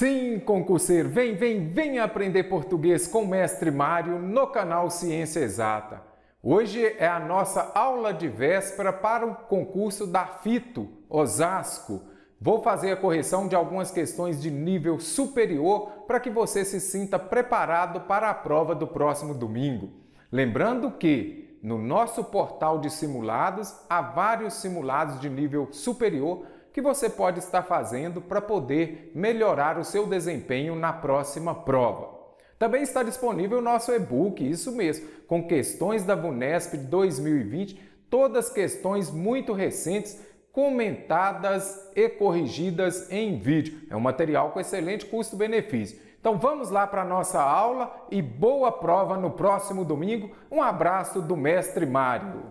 Sim, concurseiro, vem, vem, vem aprender português com o mestre Mário no canal Ciência Exata. Hoje é a nossa aula de véspera para o concurso da FITO, Osasco. Vou fazer a correção de algumas questões de nível superior para que você se sinta preparado para a prova do próximo domingo. Lembrando que no nosso portal de simulados há vários simulados de nível superior que você pode estar fazendo para poder melhorar o seu desempenho na próxima prova. Também está disponível o nosso e-book, isso mesmo, com questões da Vunesp 2020, todas questões muito recentes, comentadas e corrigidas em vídeo. É um material com excelente custo-benefício. Então vamos lá para a nossa aula e boa prova no próximo domingo. Um abraço do mestre Mário.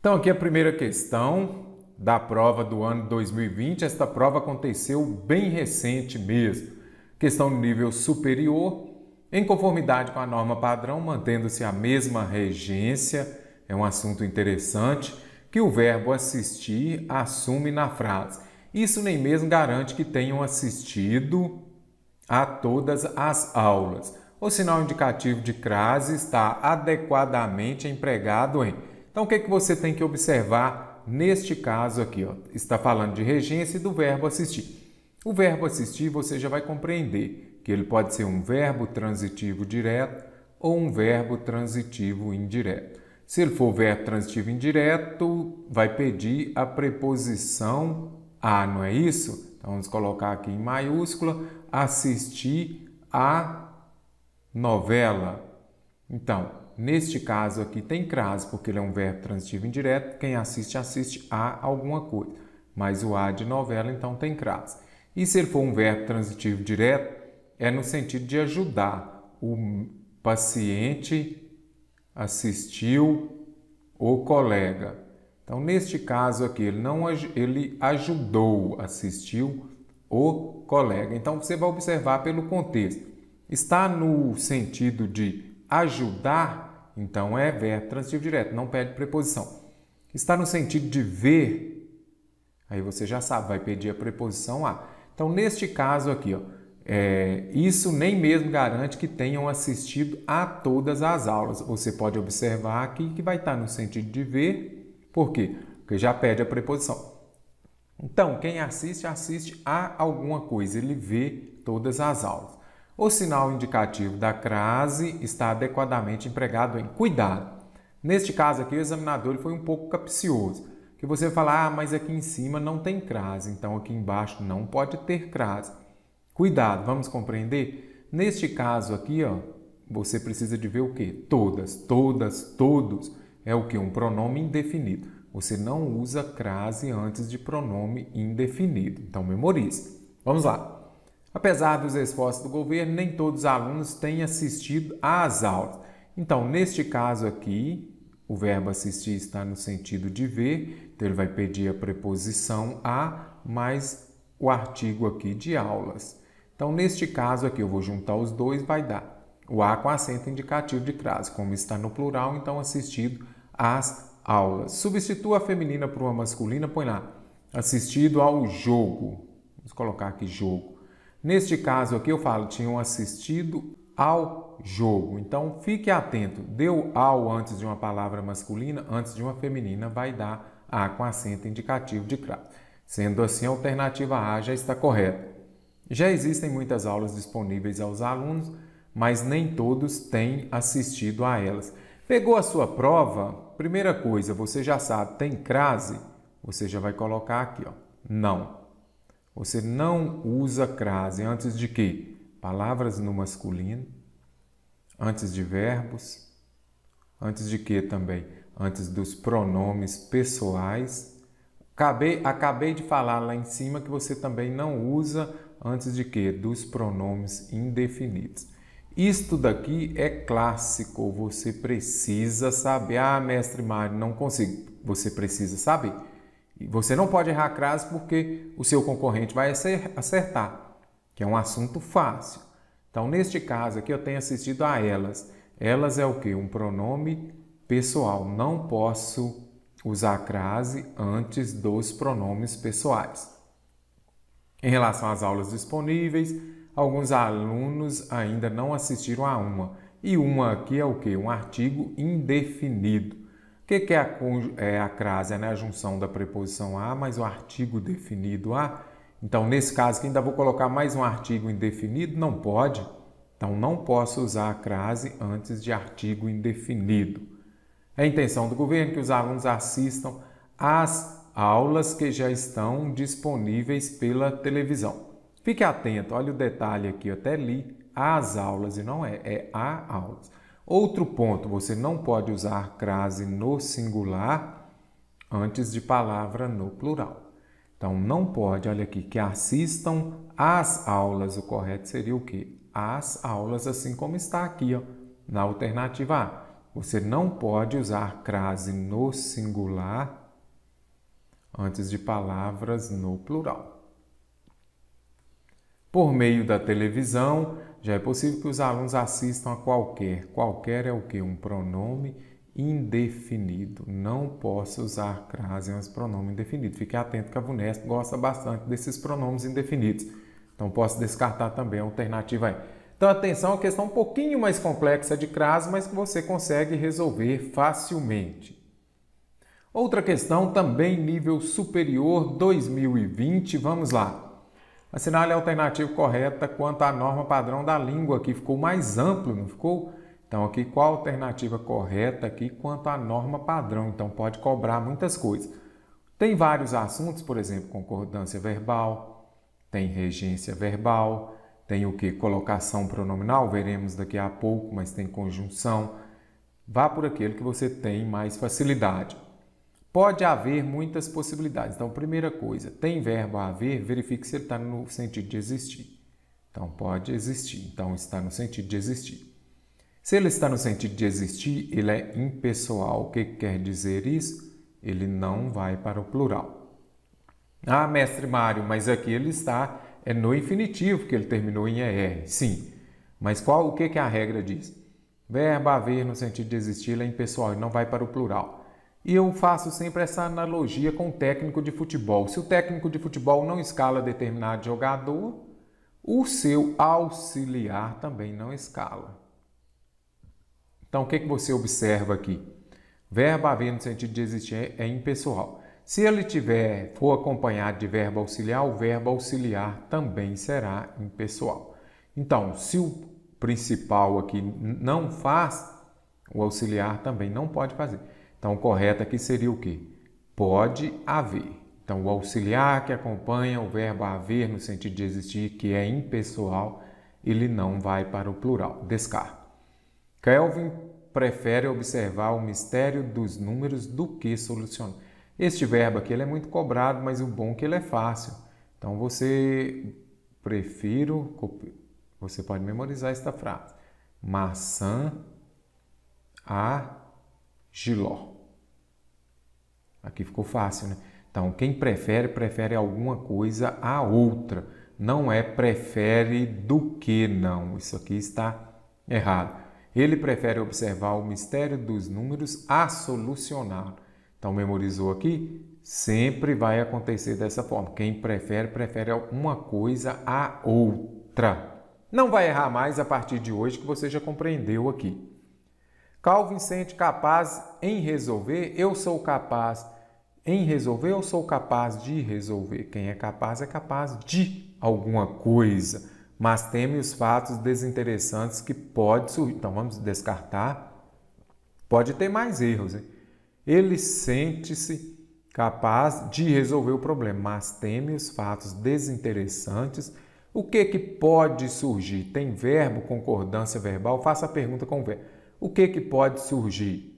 Então aqui a primeira questão, da prova do ano 2020. Esta prova aconteceu bem recente mesmo. Questão de nível superior, em conformidade com a norma padrão, mantendo-se a mesma regência, é um assunto interessante que o verbo assistir assume na frase. Isso nem mesmo garante que tenham assistido a todas as aulas. O sinal indicativo de crase está adequadamente empregado em. Então, o que, é que você tem que observar Neste caso aqui, ó, está falando de regência e do verbo assistir. O verbo assistir você já vai compreender que ele pode ser um verbo transitivo direto ou um verbo transitivo indireto. Se ele for verbo transitivo indireto, vai pedir a preposição a, não é isso? Então vamos colocar aqui em maiúscula assistir a novela. Então, Neste caso aqui tem crase, porque ele é um verbo transitivo indireto. Quem assiste, assiste a alguma coisa. Mas o a de novela, então, tem crase. E se ele for um verbo transitivo direto, é no sentido de ajudar. O paciente assistiu o colega. Então, neste caso aqui, ele, não, ele ajudou, assistiu o colega. Então, você vai observar pelo contexto. Está no sentido de ajudar então é verbo transitivo direto, não pede preposição. Está no sentido de ver, aí você já sabe, vai pedir a preposição a. Então, neste caso aqui, ó, é, isso nem mesmo garante que tenham assistido a todas as aulas. Você pode observar aqui que vai estar no sentido de ver, por quê? Porque já pede a preposição. Então, quem assiste, assiste a alguma coisa, ele vê todas as aulas. O sinal indicativo da crase está adequadamente empregado em cuidado. Neste caso aqui, o examinador foi um pouco capcioso, que você fala, ah, mas aqui em cima não tem crase, então aqui embaixo não pode ter crase. Cuidado, vamos compreender? Neste caso aqui, ó, você precisa de ver o que? Todas, todas, todos. É o que? Um pronome indefinido. Você não usa crase antes de pronome indefinido. Então memorize. Vamos lá. Apesar dos esforços do governo, nem todos os alunos têm assistido às aulas. Então, neste caso aqui, o verbo assistir está no sentido de ver, então ele vai pedir a preposição a mais o artigo aqui de aulas. Então, neste caso aqui, eu vou juntar os dois, vai dar o a com acento indicativo de crase, como está no plural, então assistido às aulas. Substitua a feminina por uma masculina, põe lá assistido ao jogo. Vamos colocar aqui jogo. Neste caso aqui eu falo tinham assistido ao jogo. Então fique atento, deu ao antes de uma palavra masculina, antes de uma feminina vai dar a com acento indicativo de cravo. Sendo assim, a alternativa A já está correta. Já existem muitas aulas disponíveis aos alunos, mas nem todos têm assistido a elas. Pegou a sua prova? Primeira coisa, você já sabe, tem crase? Você já vai colocar aqui, ó. Não. Você não usa crase antes de quê? Palavras no masculino, antes de verbos, antes de quê também? Antes dos pronomes pessoais. Acabei, acabei de falar lá em cima que você também não usa antes de quê? Dos pronomes indefinidos. Isto daqui é clássico, você precisa saber. Ah, mestre Mário, não consigo. Você precisa saber. Você não pode errar a crase porque o seu concorrente vai acertar, que é um assunto fácil. Então, neste caso aqui, eu tenho assistido a elas. Elas é o que? Um pronome pessoal. Não posso usar a crase antes dos pronomes pessoais. Em relação às aulas disponíveis, alguns alunos ainda não assistiram a uma. E uma aqui é o que? Um artigo indefinido. O que, que é, a, é a crase? Né? A junção da preposição a mais o artigo definido a. Então, nesse caso, aqui, ainda vou colocar mais um artigo indefinido, não pode. Então, não posso usar a crase antes de artigo indefinido. É a intenção do governo que os alunos assistam às aulas que já estão disponíveis pela televisão. Fique atento, olha o detalhe aqui, eu até li as aulas e não é, é a aulas. Outro ponto, você não pode usar crase no singular antes de palavra no plural. Então, não pode, olha aqui, que assistam às aulas. O correto seria o quê? As aulas, assim como está aqui, ó, na alternativa A. Você não pode usar crase no singular antes de palavras no plural. Por meio da televisão, já é possível que os alunos assistam a qualquer. Qualquer é o que? Um pronome indefinido. Não posso usar crase mas pronome indefinido. Fique atento que a VUNESP gosta bastante desses pronomes indefinidos. Então posso descartar também a alternativa aí. Então atenção, a questão um pouquinho mais complexa de crase, mas que você consegue resolver facilmente. Outra questão também nível superior 2020, vamos lá assinale a alternativa correta quanto à norma padrão da língua, que ficou mais amplo, não ficou? Então, aqui, qual a alternativa correta aqui quanto à norma padrão? Então, pode cobrar muitas coisas. Tem vários assuntos, por exemplo, concordância verbal, tem regência verbal, tem o que? Colocação pronominal, veremos daqui a pouco, mas tem conjunção. Vá por aquele que você tem mais facilidade. Pode haver muitas possibilidades. Então, primeira coisa, tem verbo haver, verifique se ele está no sentido de existir. Então, pode existir. Então, está no sentido de existir. Se ele está no sentido de existir, ele é impessoal. O que quer dizer isso? Ele não vai para o plural. Ah, mestre Mário, mas aqui ele está é no infinitivo, que ele terminou em ER. Sim. Mas qual o que, que a regra diz? Verbo haver no sentido de existir, ele é impessoal, e não vai para o plural. E eu faço sempre essa analogia com o técnico de futebol. Se o técnico de futebol não escala determinado jogador, o seu auxiliar também não escala. Então, o que, é que você observa aqui? Verbo haver no sentido de existir é impessoal. Se ele tiver, for acompanhado de verbo auxiliar, o verbo auxiliar também será impessoal. Então, se o principal aqui não faz, o auxiliar também não pode fazer. Então, o correto aqui seria o quê? Pode haver. Então, o auxiliar que acompanha o verbo haver no sentido de existir, que é impessoal, ele não vai para o plural. Descarta. Kelvin prefere observar o mistério dos números do que solucionar. Este verbo aqui ele é muito cobrado, mas o bom é que ele é fácil. Então, você prefiro, você pode memorizar esta frase. Maçã a Giló. Aqui ficou fácil, né? Então, quem prefere, prefere alguma coisa a outra. Não é prefere do que, não. Isso aqui está errado. Ele prefere observar o mistério dos números a solucionar. Então, memorizou aqui? Sempre vai acontecer dessa forma. Quem prefere, prefere uma coisa a outra. Não vai errar mais a partir de hoje que você já compreendeu aqui. Calvin sente capaz em resolver, eu sou capaz em resolver, eu sou capaz de resolver. Quem é capaz é capaz de alguma coisa, mas teme os fatos desinteressantes que pode surgir. Então vamos descartar. Pode ter mais erros. Hein? Ele sente-se capaz de resolver o problema, mas teme os fatos desinteressantes. O que que pode surgir? Tem verbo, concordância verbal? Faça a pergunta com o verbo o que, que pode surgir?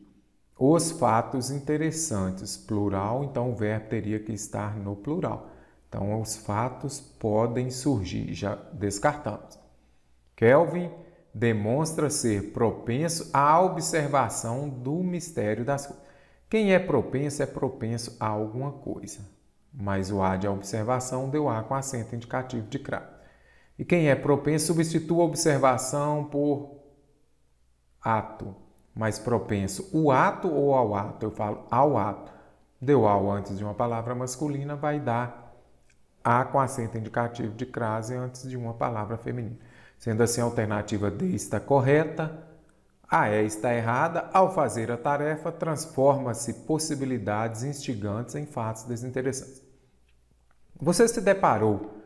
Os fatos interessantes, plural, então o verbo teria que estar no plural. Então, os fatos podem surgir, já descartamos. Kelvin demonstra ser propenso à observação do mistério das coisas. Quem é propenso é propenso a alguma coisa. Mas o A de observação deu A com acento indicativo de cravo. E quem é propenso substitua a observação por ato mais propenso. O ato ou ao ato? Eu falo ao ato. Deu ao antes de uma palavra masculina vai dar a com acento indicativo de crase antes de uma palavra feminina. Sendo assim, a alternativa D está correta, a E está errada. Ao fazer a tarefa, transforma-se possibilidades instigantes em fatos desinteressantes. Você se deparou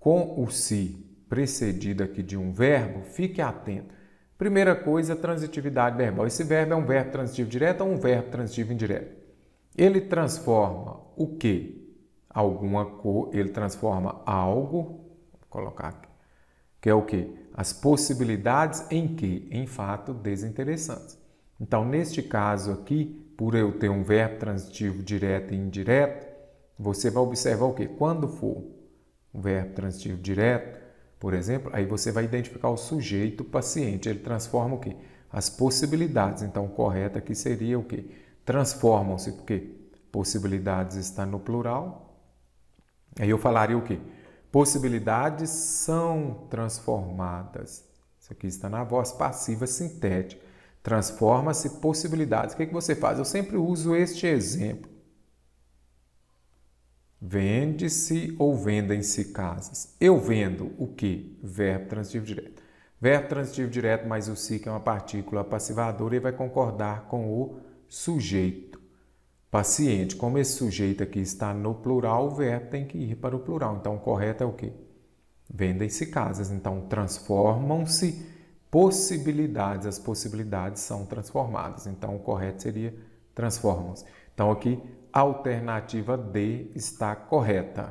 com o se precedido aqui de um verbo? Fique atento Primeira coisa, transitividade verbal. Esse verbo é um verbo transitivo direto ou um verbo transitivo indireto? Ele transforma o que? Alguma cor, ele transforma algo, vou colocar aqui, que é o que? As possibilidades em que? Em fato desinteressantes. Então, neste caso aqui, por eu ter um verbo transitivo direto e indireto, você vai observar o que? Quando for um verbo transitivo direto, por exemplo, aí você vai identificar o sujeito o paciente. Ele transforma o quê? As possibilidades. Então, correta aqui seria o quê? Transformam-se, porque possibilidades está no plural. Aí eu falaria o quê? Possibilidades são transformadas. Isso aqui está na voz passiva sintética. Transforma-se possibilidades. O que, é que você faz? Eu sempre uso este exemplo. Vende-se ou vendem-se casas. Eu vendo o que? Verbo transitivo direto. Verbo transitivo direto mais o si, que é uma partícula passivadora, e vai concordar com o sujeito. Paciente. Como esse sujeito aqui está no plural, o verbo tem que ir para o plural. Então, o correto é o que? Vendem-se casas. Então, transformam-se possibilidades. As possibilidades são transformadas. Então, o correto seria transformam-se. Então, aqui, alternativa D está correta.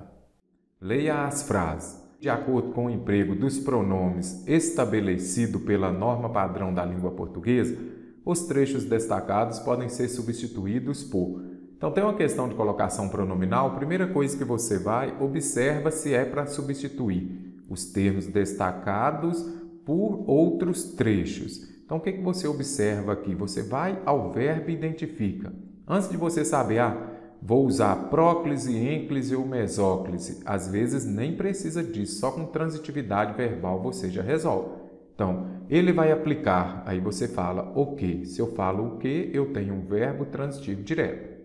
Leia as frases. De acordo com o emprego dos pronomes estabelecido pela norma padrão da língua portuguesa, os trechos destacados podem ser substituídos por. Então, tem uma questão de colocação pronominal. A primeira coisa que você vai, observa se é para substituir os termos destacados por outros trechos. Então, o que, que você observa aqui? Você vai ao verbo e identifica. Antes de você saber, ah, Vou usar próclise, ênclise ou mesóclise. Às vezes nem precisa disso, só com transitividade verbal você já resolve. Então, ele vai aplicar, aí você fala o que. Se eu falo o que, eu tenho um verbo transitivo direto.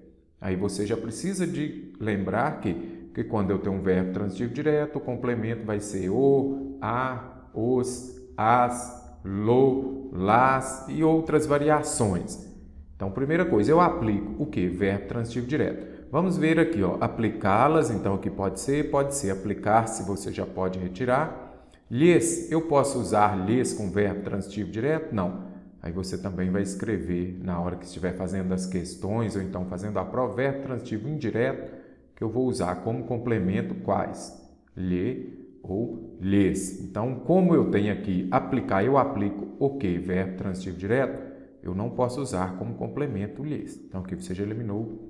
Aí você já precisa de lembrar que, que quando eu tenho um verbo transitivo direto, o complemento vai ser o, a, os, as, lo, las e outras variações. Então, primeira coisa, eu aplico o que? Verbo transitivo direto. Vamos ver aqui, ó, aplicá-las, então o que pode ser? Pode ser aplicar, se você já pode retirar. Lhes, eu posso usar lhes com verbo transitivo direto? Não. Aí você também vai escrever na hora que estiver fazendo as questões ou então fazendo a prova verbo transitivo indireto, que eu vou usar como complemento quais? Lhe ou lhes. Então, como eu tenho aqui aplicar, eu aplico o okay, que? Verbo transitivo direto? Eu não posso usar como complemento lhes. Então, aqui você já eliminou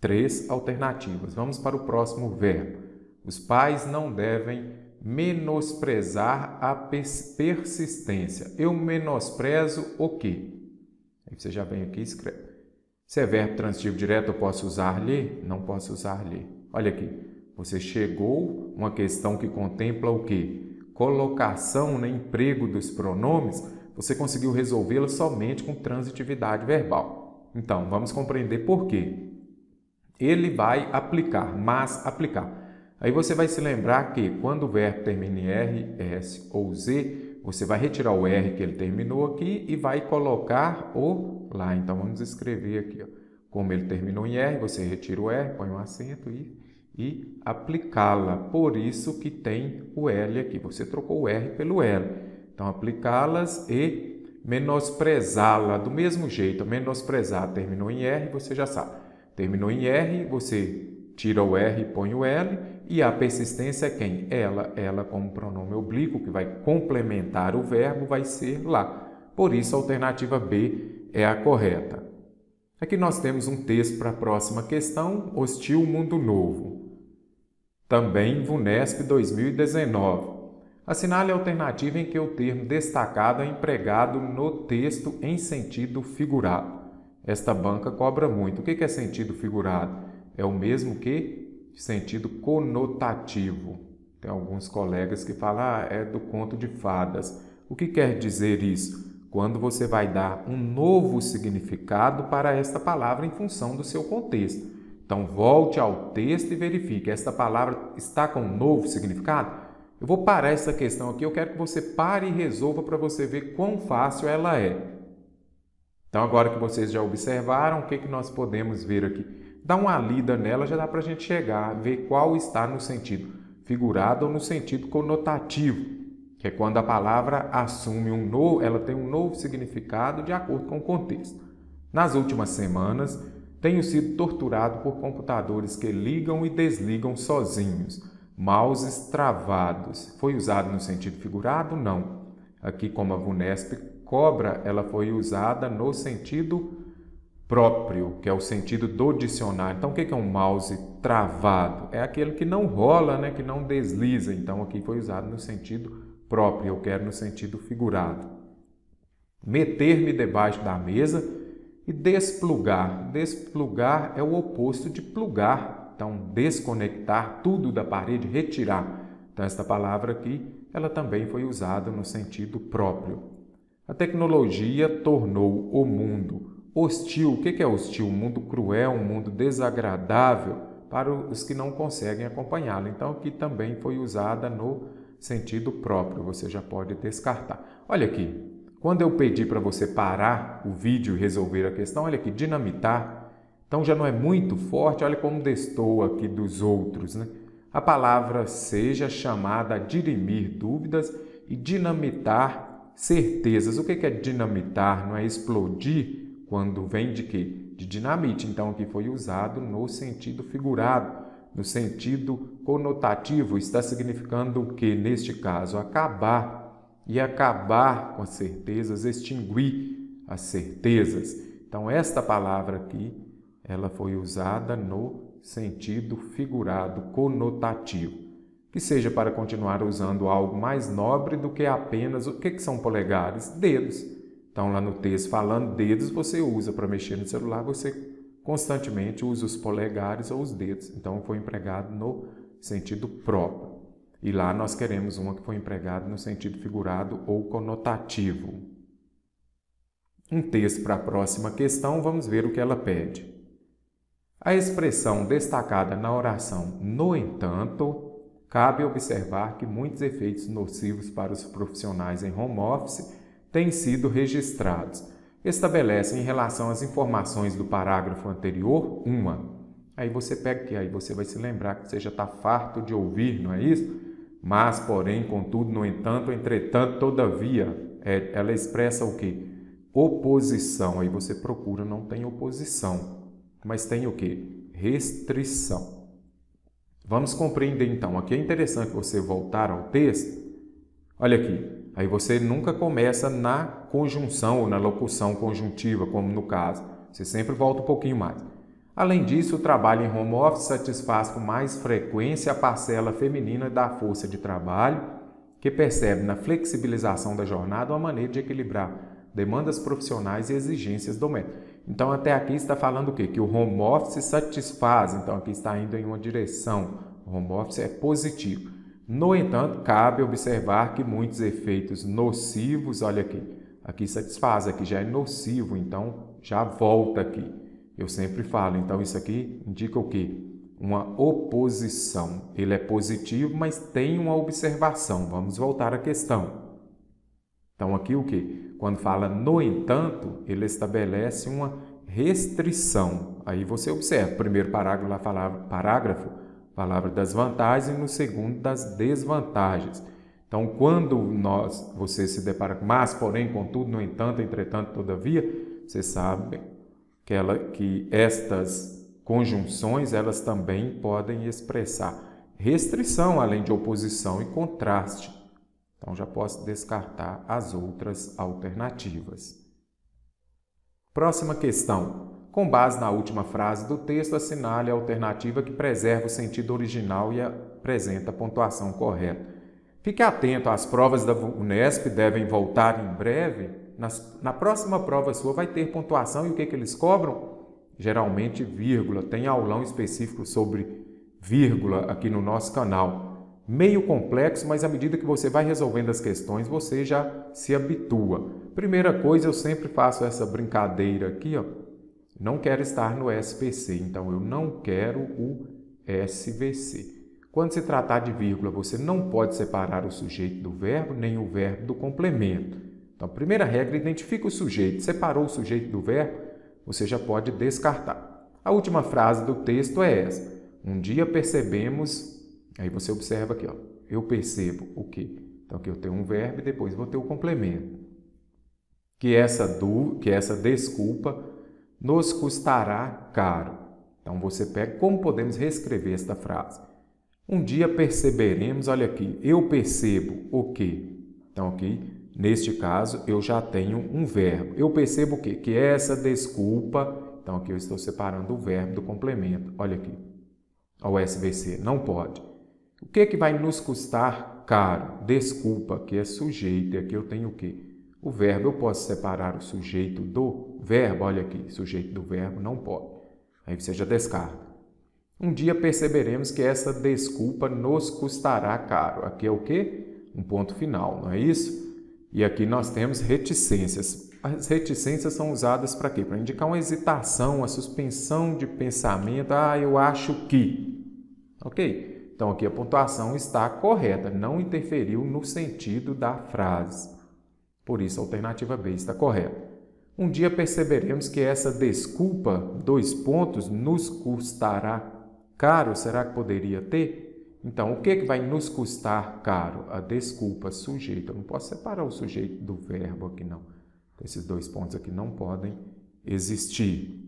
Três alternativas. Vamos para o próximo verbo. Os pais não devem menosprezar a persistência. Eu menosprezo o quê? Aí você já vem aqui e escreve. Se é verbo transitivo direto, eu posso usar-lhe? Não posso usar-lhe. Olha aqui. Você chegou uma questão que contempla o quê? Colocação no emprego dos pronomes. Você conseguiu resolvê-la somente com transitividade verbal. Então, vamos compreender por quê. Ele vai aplicar, mas aplicar. Aí você vai se lembrar que quando o verbo termina em R, S ou Z, você vai retirar o R que ele terminou aqui e vai colocar o lá. Então vamos escrever aqui, ó. como ele terminou em R, você retira o R, põe um acento e, e aplicá-la. Por isso que tem o L aqui. Você trocou o R pelo L. Então aplicá-las e menosprezá-la do mesmo jeito. Menosprezar terminou em R, você já sabe. Terminou em R, você tira o R e põe o L, e a persistência é quem? Ela, ela como pronome oblíquo, que vai complementar o verbo, vai ser lá. Por isso, a alternativa B é a correta. Aqui nós temos um texto para a próxima questão, Hostil Mundo Novo. Também VUNESP 2019. Assinale a alternativa em que o termo destacado é empregado no texto em sentido figurado. Esta banca cobra muito. O que é sentido figurado? É o mesmo que sentido conotativo. Tem alguns colegas que falam, ah, é do conto de fadas. O que quer dizer isso? Quando você vai dar um novo significado para esta palavra em função do seu contexto. Então, volte ao texto e verifique: esta palavra está com um novo significado? Eu vou parar essa questão aqui, eu quero que você pare e resolva para você ver quão fácil ela é. Então, agora que vocês já observaram, o que, que nós podemos ver aqui? Dá uma lida nela, já dá para a gente chegar, ver qual está no sentido figurado ou no sentido conotativo, que é quando a palavra assume um novo, ela tem um novo significado de acordo com o contexto. Nas últimas semanas, tenho sido torturado por computadores que ligam e desligam sozinhos, mouses travados. Foi usado no sentido figurado? Não. Aqui, como a VUNESP cobra ela foi usada no sentido próprio, que é o sentido do dicionário. Então, o que é um mouse travado? É aquele que não rola, né? que não desliza. Então, aqui foi usado no sentido próprio, eu quero no sentido figurado. Meter-me debaixo da mesa e desplugar. Desplugar é o oposto de plugar. Então, desconectar tudo da parede, retirar. Então, esta palavra aqui, ela também foi usada no sentido próprio. A tecnologia tornou o mundo hostil. O que é hostil? Um mundo cruel, um mundo desagradável para os que não conseguem acompanhá lo Então, aqui também foi usada no sentido próprio, você já pode descartar. Olha aqui, quando eu pedi para você parar o vídeo e resolver a questão, olha aqui, dinamitar. Então já não é muito forte, olha como destoa aqui dos outros, né? A palavra seja chamada a dirimir dúvidas e dinamitar certezas. O que é dinamitar? Não é explodir quando vem de quê? De dinamite. Então, aqui foi usado no sentido figurado, no sentido conotativo. Está significando o que, neste caso? Acabar. E acabar com as certezas, extinguir as certezas. Então, esta palavra aqui, ela foi usada no sentido figurado, conotativo e seja para continuar usando algo mais nobre do que apenas o que, que são polegares? Dedos. Então, lá no texto, falando dedos, você usa para mexer no celular, você constantemente usa os polegares ou os dedos. Então, foi empregado no sentido próprio. E lá nós queremos uma que foi empregada no sentido figurado ou conotativo. Um texto para a próxima questão, vamos ver o que ela pede. A expressão destacada na oração, no entanto, Cabe observar que muitos efeitos nocivos para os profissionais em home office têm sido registrados. Estabelece em relação às informações do parágrafo anterior uma. Aí você pega que aí você vai se lembrar que você já está farto de ouvir, não é isso? Mas, porém, contudo, no entanto, entretanto, todavia, é, ela expressa o que? Oposição. Aí você procura, não tem oposição, mas tem o que? Restrição. Vamos compreender então. Aqui é interessante você voltar ao texto. Olha aqui. Aí você nunca começa na conjunção ou na locução conjuntiva, como no caso. Você sempre volta um pouquinho mais. Além disso, o trabalho em home office satisfaz com mais frequência a parcela feminina da força de trabalho, que percebe na flexibilização da jornada uma maneira de equilibrar demandas profissionais e exigências domésticas. Então, até aqui está falando o quê? Que o home office satisfaz, então aqui está indo em uma direção. O home office é positivo. No entanto, cabe observar que muitos efeitos nocivos, olha aqui, aqui satisfaz, aqui já é nocivo, então já volta aqui. Eu sempre falo, então isso aqui indica o quê? Uma oposição. Ele é positivo, mas tem uma observação. Vamos voltar à questão. Então aqui o quê? Quando fala no entanto, ele estabelece uma restrição. Aí você observa, primeiro parágrafo, palavra, parágrafo, palavra das vantagens, e no segundo das desvantagens. Então, quando nós, você se depara com mas, porém, contudo, no entanto, entretanto, todavia, você sabe que, ela, que estas conjunções elas também podem expressar restrição, além de oposição e contraste. Então já posso descartar as outras alternativas. Próxima questão. Com base na última frase do texto, assinale a alternativa que preserva o sentido original e apresenta a pontuação correta. Fique atento, as provas da Unesp devem voltar em breve. Nas, na próxima prova sua vai ter pontuação e o que, que eles cobram? Geralmente vírgula. Tem aulão específico sobre vírgula aqui no nosso canal meio complexo, mas à medida que você vai resolvendo as questões, você já se habitua. Primeira coisa, eu sempre faço essa brincadeira aqui, ó. Não quero estar no SPC, então eu não quero o SVC. Quando se tratar de vírgula, você não pode separar o sujeito do verbo nem o verbo do complemento. Então, primeira regra, identifica o sujeito. Separou o sujeito do verbo, você já pode descartar. A última frase do texto é essa: Um dia percebemos Aí você observa aqui, ó, eu percebo o quê? Então aqui eu tenho um verbo e depois vou ter o um complemento. Que essa dúvida, que essa desculpa nos custará caro. Então você pega como podemos reescrever esta frase. Um dia perceberemos, olha aqui, eu percebo o quê? Então aqui, neste caso, eu já tenho um verbo. Eu percebo o quê? Que essa desculpa, então aqui eu estou separando o verbo do complemento. Olha aqui. O SVC não pode. O que é que vai nos custar caro? Desculpa, que é sujeito, e aqui eu tenho o quê? O verbo, eu posso separar o sujeito do verbo? Olha aqui, sujeito do verbo não pode. Aí você já descarta. Um dia perceberemos que essa desculpa nos custará caro. Aqui é o quê? Um ponto final, não é isso? E aqui nós temos reticências. As reticências são usadas para quê? Para indicar uma hesitação, uma suspensão de pensamento. Ah, eu acho que. Ok? Então aqui a pontuação está correta, não interferiu no sentido da frase. Por isso a alternativa B está correta. Um dia perceberemos que essa desculpa, dois pontos, nos custará caro. Será que poderia ter? Então, o que, que vai nos custar caro? A desculpa, sujeito. Eu não posso separar o sujeito do verbo aqui, não. Esses dois pontos aqui não podem existir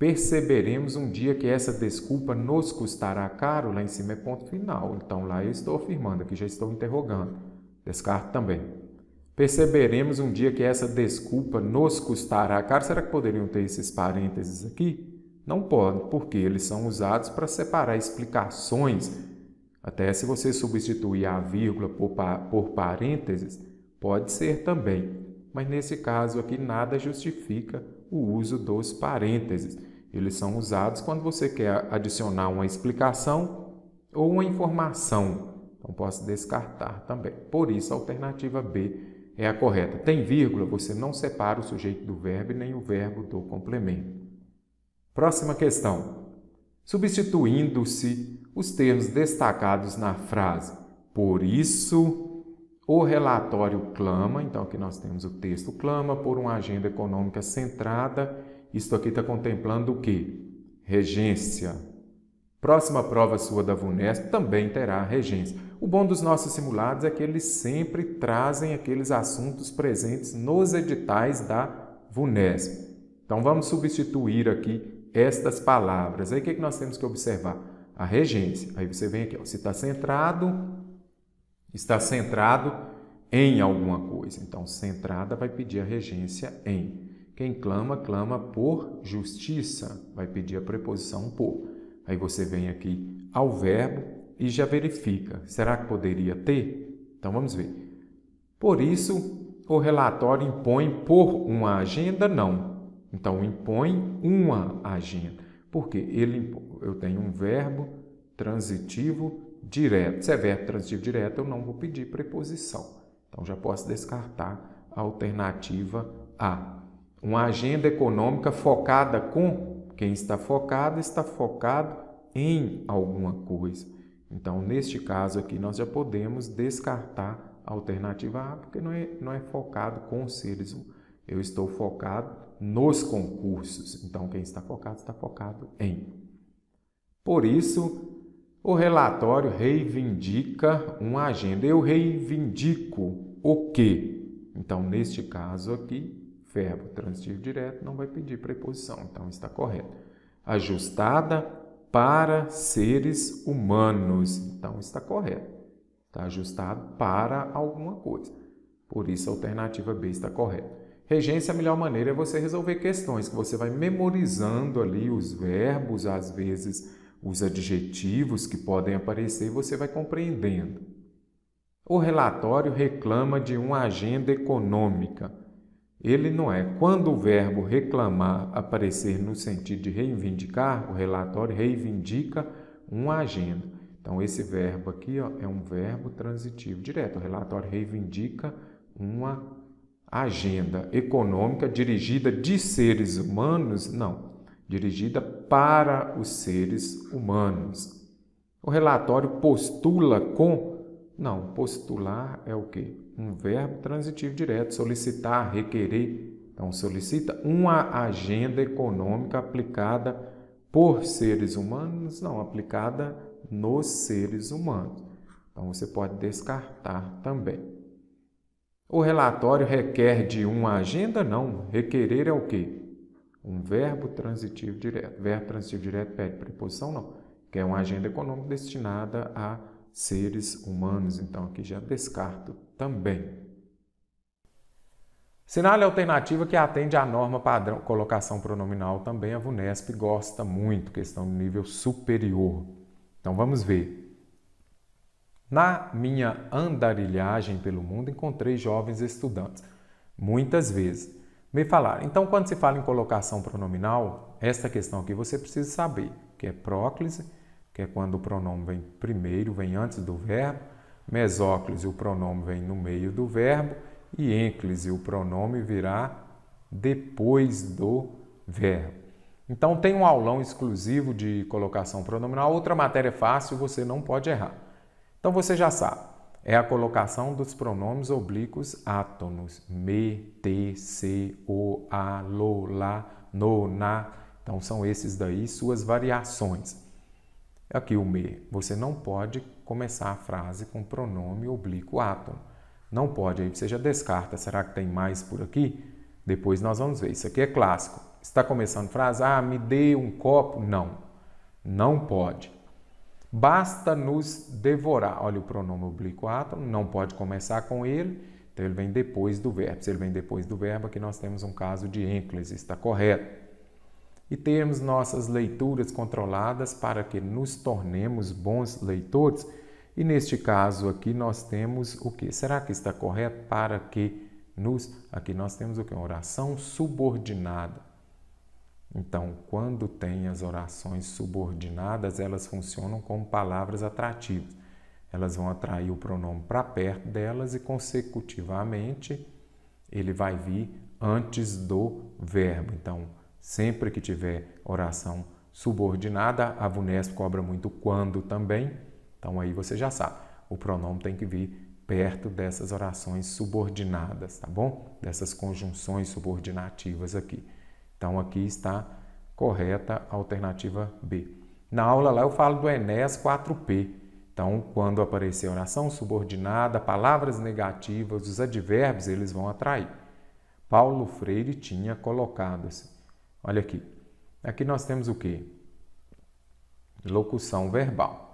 perceberemos um dia que essa desculpa nos custará caro, lá em cima é ponto final. Então, lá eu estou afirmando, aqui já estou interrogando. Descarto também. Perceberemos um dia que essa desculpa nos custará caro. Será que poderiam ter esses parênteses aqui? Não pode, porque eles são usados para separar explicações. Até se você substituir a vírgula por, por parênteses, pode ser também. Mas nesse caso aqui, nada justifica o uso dos parênteses. Eles são usados quando você quer adicionar uma explicação ou uma informação. Então, posso descartar também. Por isso, a alternativa B é a correta. Tem vírgula, você não separa o sujeito do verbo nem o verbo do complemento. Próxima questão. Substituindo-se os termos destacados na frase. Por isso, o relatório clama, então aqui nós temos o texto clama por uma agenda econômica centrada isto aqui está contemplando o quê? Regência. Próxima prova sua da VUNESP também terá regência. O bom dos nossos simulados é que eles sempre trazem aqueles assuntos presentes nos editais da VUNESP. Então vamos substituir aqui estas palavras. Aí o que, é que nós temos que observar? A regência. Aí você vem aqui, ó, se está centrado, está centrado em alguma coisa. Então, centrada vai pedir a regência em. Quem clama, clama por justiça. Vai pedir a preposição por. Aí você vem aqui ao verbo e já verifica. Será que poderia ter? Então vamos ver. Por isso, o relatório impõe por uma agenda? Não. Então impõe uma agenda. Porque ele, eu tenho um verbo transitivo direto. Se é verbo transitivo direto, eu não vou pedir preposição. Então já posso descartar a alternativa A. Uma agenda econômica focada com quem está focado, está focado em alguma coisa. Então, neste caso aqui, nós já podemos descartar a alternativa A, porque não é, não é focado com os seres. Eu estou focado nos concursos. Então, quem está focado, está focado em. Por isso, o relatório reivindica uma agenda. Eu reivindico o quê? Então, neste caso aqui, verbo transitivo direto não vai pedir preposição, então está correto. Ajustada para seres humanos, então está correto. Está ajustado para alguma coisa. Por isso a alternativa B está correta. Regência, a melhor maneira é você resolver questões que você vai memorizando ali os verbos, às vezes os adjetivos que podem aparecer e você vai compreendendo. O relatório reclama de uma agenda econômica. Ele não é. Quando o verbo reclamar aparecer no sentido de reivindicar, o relatório reivindica uma agenda. Então, esse verbo aqui ó, é um verbo transitivo direto. O relatório reivindica uma agenda econômica dirigida de seres humanos? Não, dirigida para os seres humanos. O relatório postula com? Não, postular é o quê? um verbo transitivo direto, solicitar, requerer. Então, solicita uma agenda econômica aplicada por seres humanos, não, aplicada nos seres humanos. Então, você pode descartar também. O relatório requer de uma agenda? Não. Requerer é o quê? Um verbo transitivo direto. Verbo transitivo direto pede preposição? Não. Que é uma agenda econômica destinada a seres humanos, então aqui já descarto também. Sinale alternativa que atende à norma padrão colocação pronominal também a VUNESP gosta muito, questão de nível superior. Então vamos ver. Na minha andarilhagem pelo mundo encontrei jovens estudantes, muitas vezes. Me falaram, então quando se fala em colocação pronominal, esta questão aqui você precisa saber, que é próclise que é quando o pronome vem primeiro, vem antes do verbo, mesóclise, o pronome vem no meio do verbo, e ênclise, o pronome virá depois do verbo. Então tem um aulão exclusivo de colocação pronominal, outra matéria fácil, você não pode errar. Então você já sabe, é a colocação dos pronomes oblíquos átonos, me, te, se, o, a, lo, la, no, na. Então são esses daí suas variações. Aqui o me. Você não pode começar a frase com pronome oblíquo átomo. Não pode, aí você já descarta. Será que tem mais por aqui? Depois nós vamos ver. Isso aqui é clássico. Está começando frase, ah, me dê um copo? Não, não pode. Basta nos devorar. Olha o pronome oblíquo átomo, não pode começar com ele, então ele vem depois do verbo. Se ele vem depois do verbo, aqui nós temos um caso de ênclise, está correto e termos nossas leituras controladas para que nos tornemos bons leitores. E neste caso aqui nós temos o que? Será que está correto para que nos? Aqui nós temos o que? Uma oração subordinada. Então, quando tem as orações subordinadas, elas funcionam como palavras atrativas. Elas vão atrair o pronome para perto delas e, consecutivamente, ele vai vir antes do verbo. Então, Sempre que tiver oração subordinada, a VUNESP cobra muito quando também. Então aí você já sabe, o pronome tem que vir perto dessas orações subordinadas, tá bom? Dessas conjunções subordinativas aqui. Então aqui está correta a alternativa B. Na aula lá eu falo do Enéas 4P. Então, quando aparecer oração subordinada, palavras negativas, os advérbios, eles vão atrair. Paulo Freire tinha colocado assim, Olha aqui. Aqui nós temos o que? Locução verbal.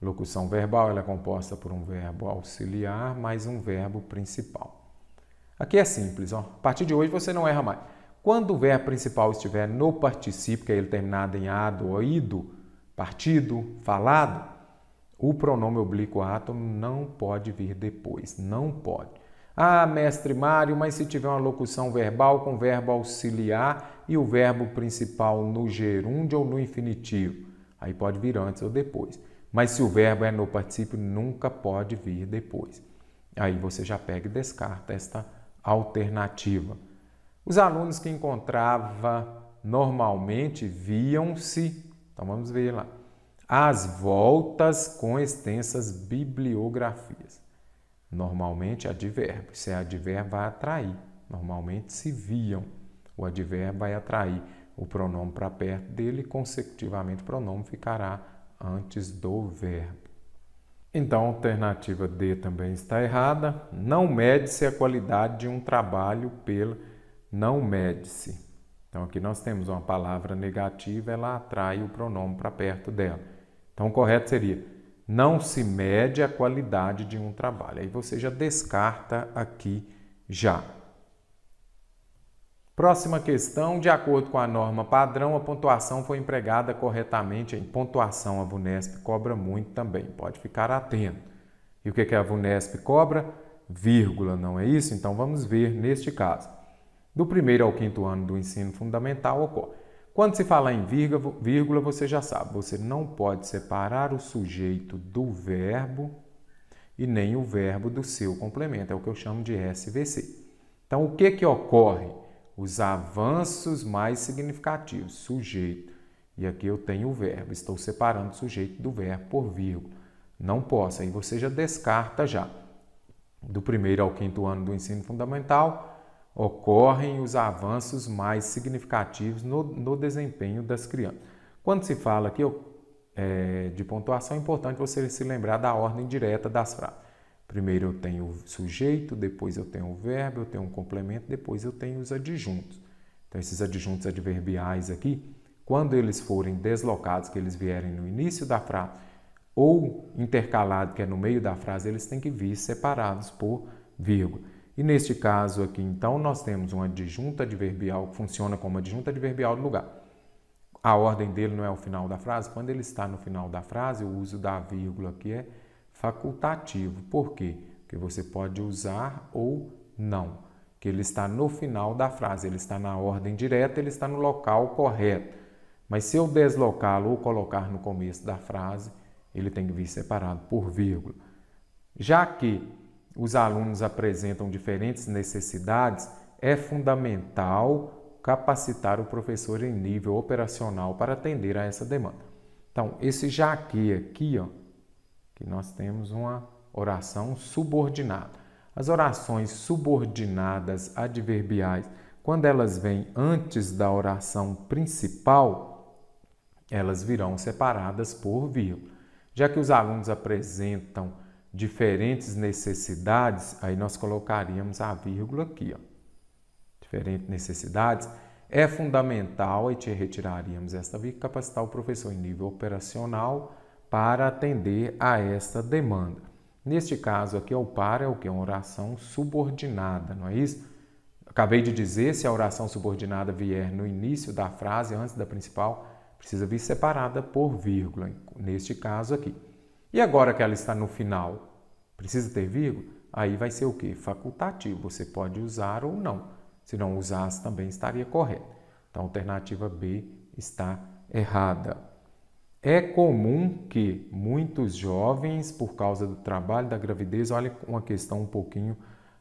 Locução verbal ela é composta por um verbo auxiliar mais um verbo principal. Aqui é simples, ó. a partir de hoje você não erra mais. Quando o verbo principal estiver no particípio, que é ele terminado em ado ou ido, partido, falado, o pronome oblíquo ato não pode vir depois, não pode. Ah, mestre Mário, mas se tiver uma locução verbal com verbo auxiliar e o verbo principal no gerúndio ou no infinitivo, aí pode vir antes ou depois. Mas se o verbo é no particípio, nunca pode vir depois. Aí você já pega e descarta esta alternativa. Os alunos que encontrava normalmente viam-se, então vamos ver lá, as voltas com extensas bibliografias. Normalmente, advérbio. Se é advérbio, vai atrair. Normalmente, se viam. O advérbio vai atrair o pronome para perto dele e, consecutivamente, o pronome ficará antes do verbo. Então, a alternativa D também está errada. Não mede-se a qualidade de um trabalho pela. Não mede-se. Então, aqui nós temos uma palavra negativa, ela atrai o pronome para perto dela. Então, o correto seria não se mede a qualidade de um trabalho. Aí você já descarta aqui já. Próxima questão, de acordo com a norma padrão, a pontuação foi empregada corretamente em pontuação. A VUNESP cobra muito também, pode ficar atento. E o que, a VUNESP cobra? Vírgula, não é isso? Então vamos ver neste caso. Do primeiro ao quinto ano do ensino fundamental ocorre quando se fala em vírgula, você já sabe, você não pode separar o sujeito do verbo e nem o verbo do seu complemento, é o que eu chamo de SVC. Então, o que, que ocorre? Os avanços mais significativos, sujeito, e aqui eu tenho o verbo, estou separando o sujeito do verbo por vírgula. Não posso, aí você já descarta já. Do primeiro ao quinto ano do ensino fundamental, ocorrem os avanços mais significativos no, no desempenho das crianças. Quando se fala aqui é, de pontuação, é importante você se lembrar da ordem direta das frases. Primeiro eu tenho o sujeito, depois eu tenho o verbo, eu tenho um complemento, depois eu tenho os adjuntos. Então, esses adjuntos adverbiais aqui, quando eles forem deslocados, que eles vierem no início da frase, ou intercalado, que é no meio da frase, eles têm que vir separados por vírgula. E neste caso aqui, então, nós temos uma adjunta adverbial que funciona como adjunta adverbial do lugar. A ordem dele não é o final da frase. Quando ele está no final da frase, o uso da vírgula aqui é facultativo. Por quê? Porque você pode usar ou não. Que ele está no final da frase, ele está na ordem direta, ele está no local correto. Mas se eu deslocá-lo ou colocar no começo da frase, ele tem que vir separado por vírgula. Já que os alunos apresentam diferentes necessidades, é fundamental capacitar o professor em nível operacional para atender a essa demanda. Então, esse já aqui, aqui, ó, que nós temos uma oração subordinada. As orações subordinadas adverbiais, quando elas vêm antes da oração principal, elas virão separadas por vírgula. Já que os alunos apresentam diferentes necessidades, aí nós colocaríamos a vírgula aqui, ó. Diferentes necessidades é fundamental e te retiraríamos esta vírgula capacitar o professor em nível operacional para atender a esta demanda. Neste caso aqui, o par é o que? É uma oração subordinada, não é isso? Acabei de dizer, se a oração subordinada vier no início da frase, antes da principal, precisa vir separada por vírgula, neste caso aqui. E agora que ela está no final, precisa ter vírgula? Aí vai ser o quê? Facultativo, você pode usar ou não. Se não usasse, também estaria correto. Então, a alternativa B está errada. É comum que muitos jovens, por causa do trabalho, da gravidez, olha uma questão um pouquinho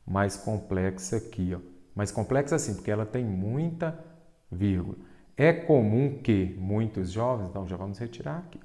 mais complexa aqui, ó. Mais complexa assim, porque ela tem muita vírgula. É comum que muitos jovens, então já vamos retirar aqui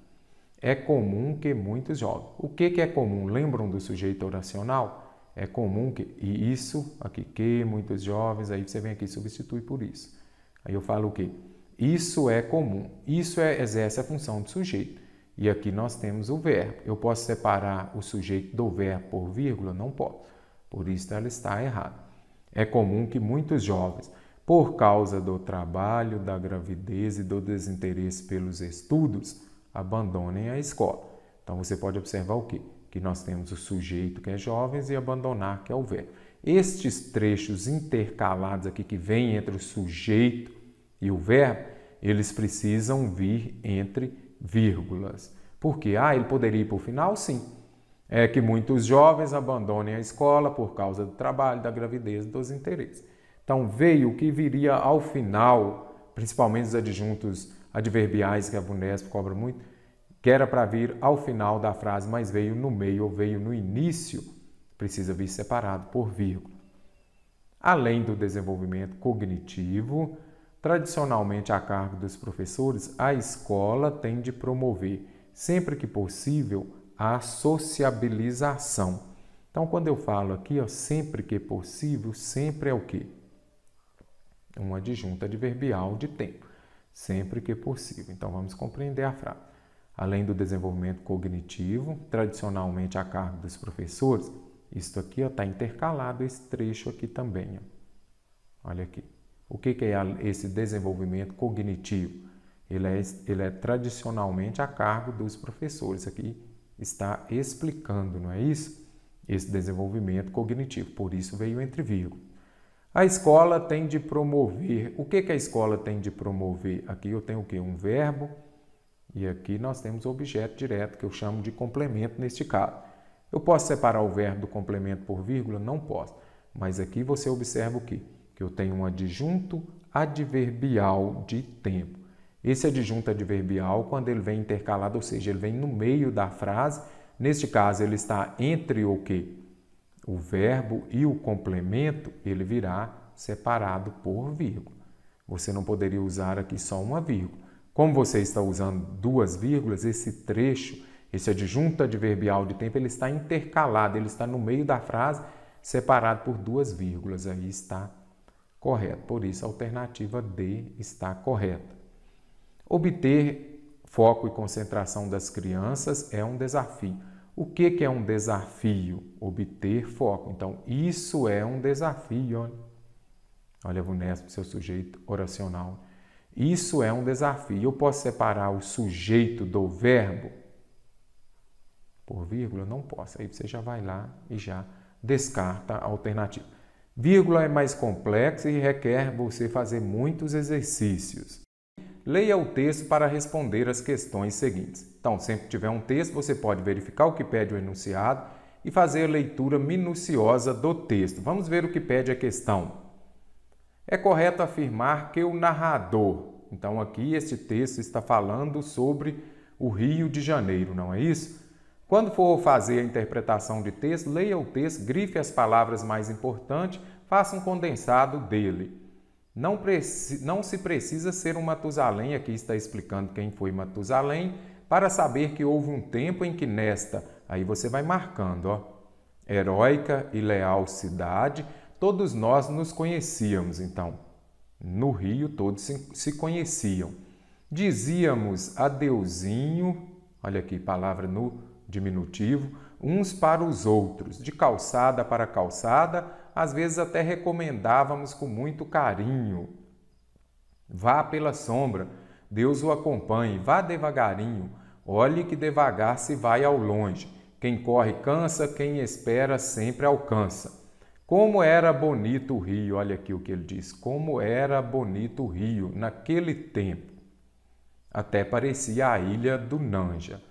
é comum que muitos joguem. O que, que é comum? Lembram do sujeito oracional? É comum que, e isso, aqui que, muitos jovens, aí você vem aqui e substitui por isso. Aí eu falo o quê? Isso é comum, isso é, exerce a função de sujeito. E aqui nós temos o verbo. Eu posso separar o sujeito do verbo por vírgula? Não posso. Por isso ela está errada. É comum que muitos jovens, por causa do trabalho, da gravidez e do desinteresse pelos estudos, abandonem a escola. Então você pode observar o quê? Que nós temos o sujeito que é jovens e abandonar que é o verbo. Estes trechos intercalados aqui que vêm entre o sujeito e o verbo, eles precisam vir entre vírgulas. Porque, ah, ele poderia ir para o final? Sim. É que muitos jovens abandonem a escola por causa do trabalho, da gravidez, dos interesses. Então, veio o que viria ao final, principalmente os adjuntos adverbiais que a Vunesp cobra muito, que era para vir ao final da frase, mas veio no meio ou veio no início, precisa vir separado por vírgula. Além do desenvolvimento cognitivo, tradicionalmente a cargo dos professores, a escola tem de promover, sempre que possível, a sociabilização. Então, quando eu falo aqui, ó, sempre que possível, sempre é o quê? Um adjunto adverbial de tempo sempre que possível. Então vamos compreender a frase. Além do desenvolvimento cognitivo, tradicionalmente a cargo dos professores, isto aqui está intercalado, esse trecho aqui também. Ó. Olha aqui. O que, que é esse desenvolvimento cognitivo? Ele é, ele é tradicionalmente a cargo dos professores. Isso Aqui está explicando, não é isso? Esse desenvolvimento cognitivo, por isso veio entre vírgula. A escola tem de promover. O que, que a escola tem de promover? Aqui eu tenho o quê? Um verbo e aqui nós temos o objeto direto, que eu chamo de complemento neste caso. Eu posso separar o verbo do complemento por vírgula? Não posso. Mas aqui você observa o quê? Que eu tenho um adjunto adverbial de tempo. Esse adjunto adverbial, quando ele vem intercalado, ou seja, ele vem no meio da frase, neste caso ele está entre o quê? O verbo e o complemento, ele virá separado por vírgula. Você não poderia usar aqui só uma vírgula. Como você está usando duas vírgulas, esse trecho, esse adjunto adverbial de tempo, ele está intercalado, ele está no meio da frase, separado por duas vírgulas. Aí está correto. Por isso, a alternativa D está correta. Obter foco e concentração das crianças é um desafio. O que, que é um desafio? Obter foco. Então, isso é um desafio. Olha, olha Vunesp, seu sujeito oracional. Isso é um desafio. Eu posso separar o sujeito do verbo? Por vírgula? Não posso. Aí você já vai lá e já descarta a alternativa. Vírgula é mais complexa e requer você fazer muitos exercícios leia o texto para responder as questões seguintes. Então, sempre que tiver um texto, você pode verificar o que pede o enunciado e fazer a leitura minuciosa do texto. Vamos ver o que pede a questão. É correto afirmar que o narrador, então aqui este texto está falando sobre o Rio de Janeiro, não é isso? Quando for fazer a interpretação de texto, leia o texto, grife as palavras mais importantes, faça um condensado dele. Não, preci, não se precisa ser um Matusalém, aqui está explicando quem foi Matusalém, para saber que houve um tempo em que nesta, aí você vai marcando, ó, heróica e leal cidade, todos nós nos conhecíamos, então. No Rio todos se, se conheciam. Dizíamos adeuzinho, olha aqui, palavra no diminutivo, uns para os outros, de calçada para calçada, às vezes até recomendávamos com muito carinho. Vá pela sombra, Deus o acompanhe, vá devagarinho, olhe que devagar se vai ao longe. Quem corre cansa, quem espera sempre alcança. Como era bonito o rio, olha aqui o que ele diz: como era bonito o rio naquele tempo. Até parecia a ilha do Nanja.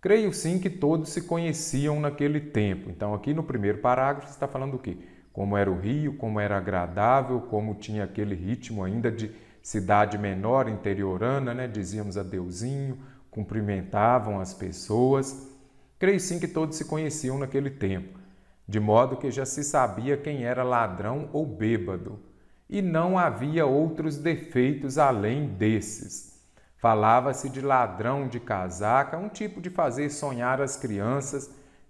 Creio sim que todos se conheciam naquele tempo. Então, aqui no primeiro parágrafo, está falando o quê? como era o Rio, como era agradável, como tinha aquele ritmo ainda de cidade menor, interiorana, né? Dizíamos adeuzinho, cumprimentavam as pessoas. Creio sim que todos se conheciam naquele tempo, de modo que já se sabia quem era ladrão ou bêbado, e não havia outros defeitos além desses. Falava-se de ladrão de casaca, um tipo de fazer sonhar as crianças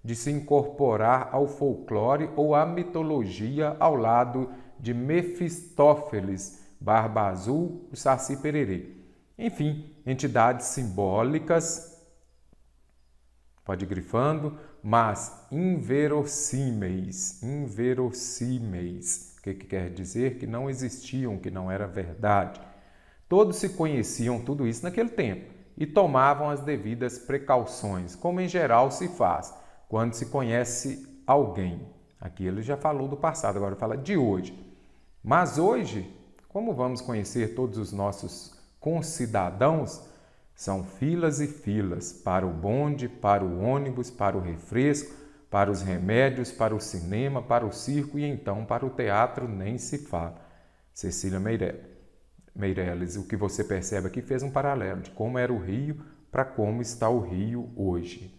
de se incorporar ao folclore ou à mitologia ao lado de Mefistófeles, Barba Azul, o Saci Pererê. Enfim, entidades simbólicas, pode ir grifando, mas inverossímeis, inverossímeis, o que, que quer dizer que não existiam, que não era verdade. Todos se conheciam tudo isso naquele tempo e tomavam as devidas precauções, como em geral se faz quando se conhece alguém. Aqui ele já falou do passado, agora fala de hoje. Mas hoje, como vamos conhecer todos os nossos concidadãos? São filas e filas para o bonde, para o ônibus, para o refresco, para os remédios, para o cinema, para o circo e então para o teatro, nem se fala. Cecília Meirelles, o que você percebe aqui fez um paralelo de como era o Rio para como está o Rio hoje.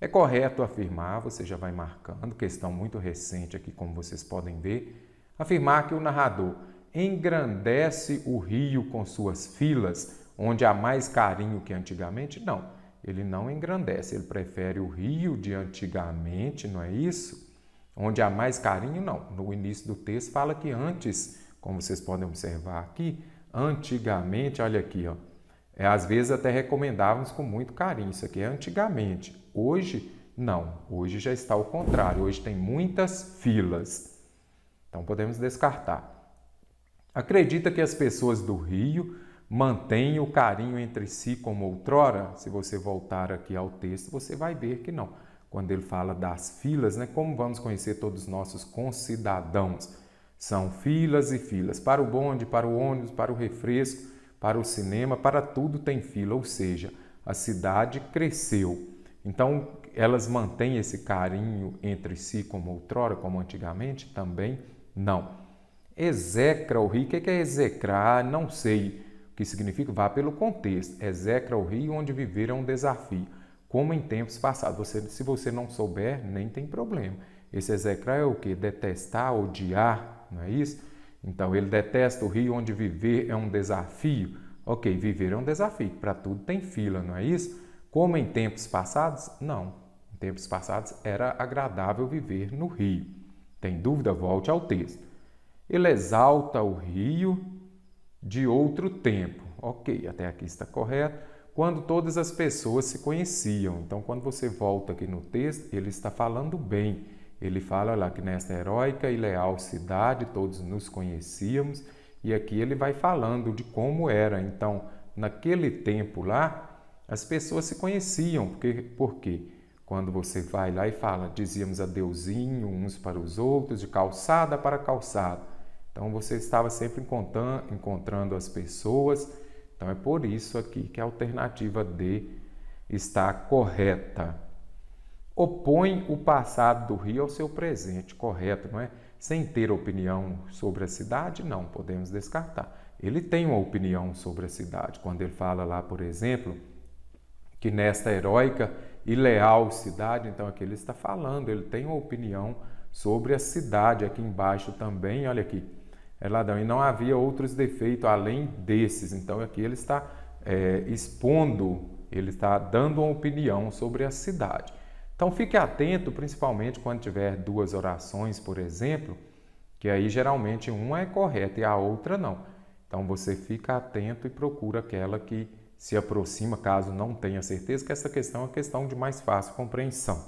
É correto afirmar, você já vai marcando, questão muito recente aqui, como vocês podem ver, afirmar que o narrador engrandece o rio com suas filas, onde há mais carinho que antigamente? Não, ele não engrandece, ele prefere o rio de antigamente, não é isso? Onde há mais carinho? Não. No início do texto fala que antes, como vocês podem observar aqui, antigamente, olha aqui, ó, é, às vezes até recomendávamos com muito carinho isso aqui. Antigamente, hoje não. Hoje já está ao contrário. Hoje tem muitas filas. Então podemos descartar. Acredita que as pessoas do Rio mantêm o carinho entre si como outrora? Se você voltar aqui ao texto, você vai ver que não. Quando ele fala das filas, né? Como vamos conhecer todos os nossos concidadãos? São filas e filas para o bonde, para o ônibus, para o refresco para o cinema, para tudo tem fila, ou seja, a cidade cresceu. Então, elas mantêm esse carinho entre si como outrora, como antigamente? Também não. Execra o rio, o que é execrar? Ah, não sei o que significa, vá pelo contexto. Execra o rio onde viver é um desafio, como em tempos passados. Você, se você não souber, nem tem problema. Esse execrar é o que? Detestar, odiar, não é isso? Então ele detesta o rio onde viver é um desafio. Ok, viver é um desafio, para tudo tem fila, não é isso? Como em tempos passados? Não. Em tempos passados era agradável viver no rio. Tem dúvida? Volte ao texto. Ele exalta o rio de outro tempo. Ok, até aqui está correto. Quando todas as pessoas se conheciam. Então, quando você volta aqui no texto, ele está falando bem ele fala lá que nesta heróica e leal cidade todos nos conhecíamos, e aqui ele vai falando de como era. Então, naquele tempo lá, as pessoas se conheciam, porque, porque quando você vai lá e fala, dizíamos adeuzinho uns para os outros, de calçada para calçada. Então, você estava sempre encontrando as pessoas. Então, é por isso aqui que a alternativa D está correta opõe o passado do Rio ao seu presente, correto, não é? Sem ter opinião sobre a cidade, não podemos descartar. Ele tem uma opinião sobre a cidade. Quando ele fala lá, por exemplo, que nesta heróica e leal cidade, então aqui ele está falando, ele tem uma opinião sobre a cidade. Aqui embaixo também, olha aqui, é ladrão. E não havia outros defeitos além desses. Então aqui ele está é, expondo, ele está dando uma opinião sobre a cidade. Então fique atento, principalmente quando tiver duas orações, por exemplo, que aí geralmente uma é correta e a outra não. Então você fica atento e procura aquela que se aproxima, caso não tenha certeza, que essa questão é uma questão de mais fácil compreensão.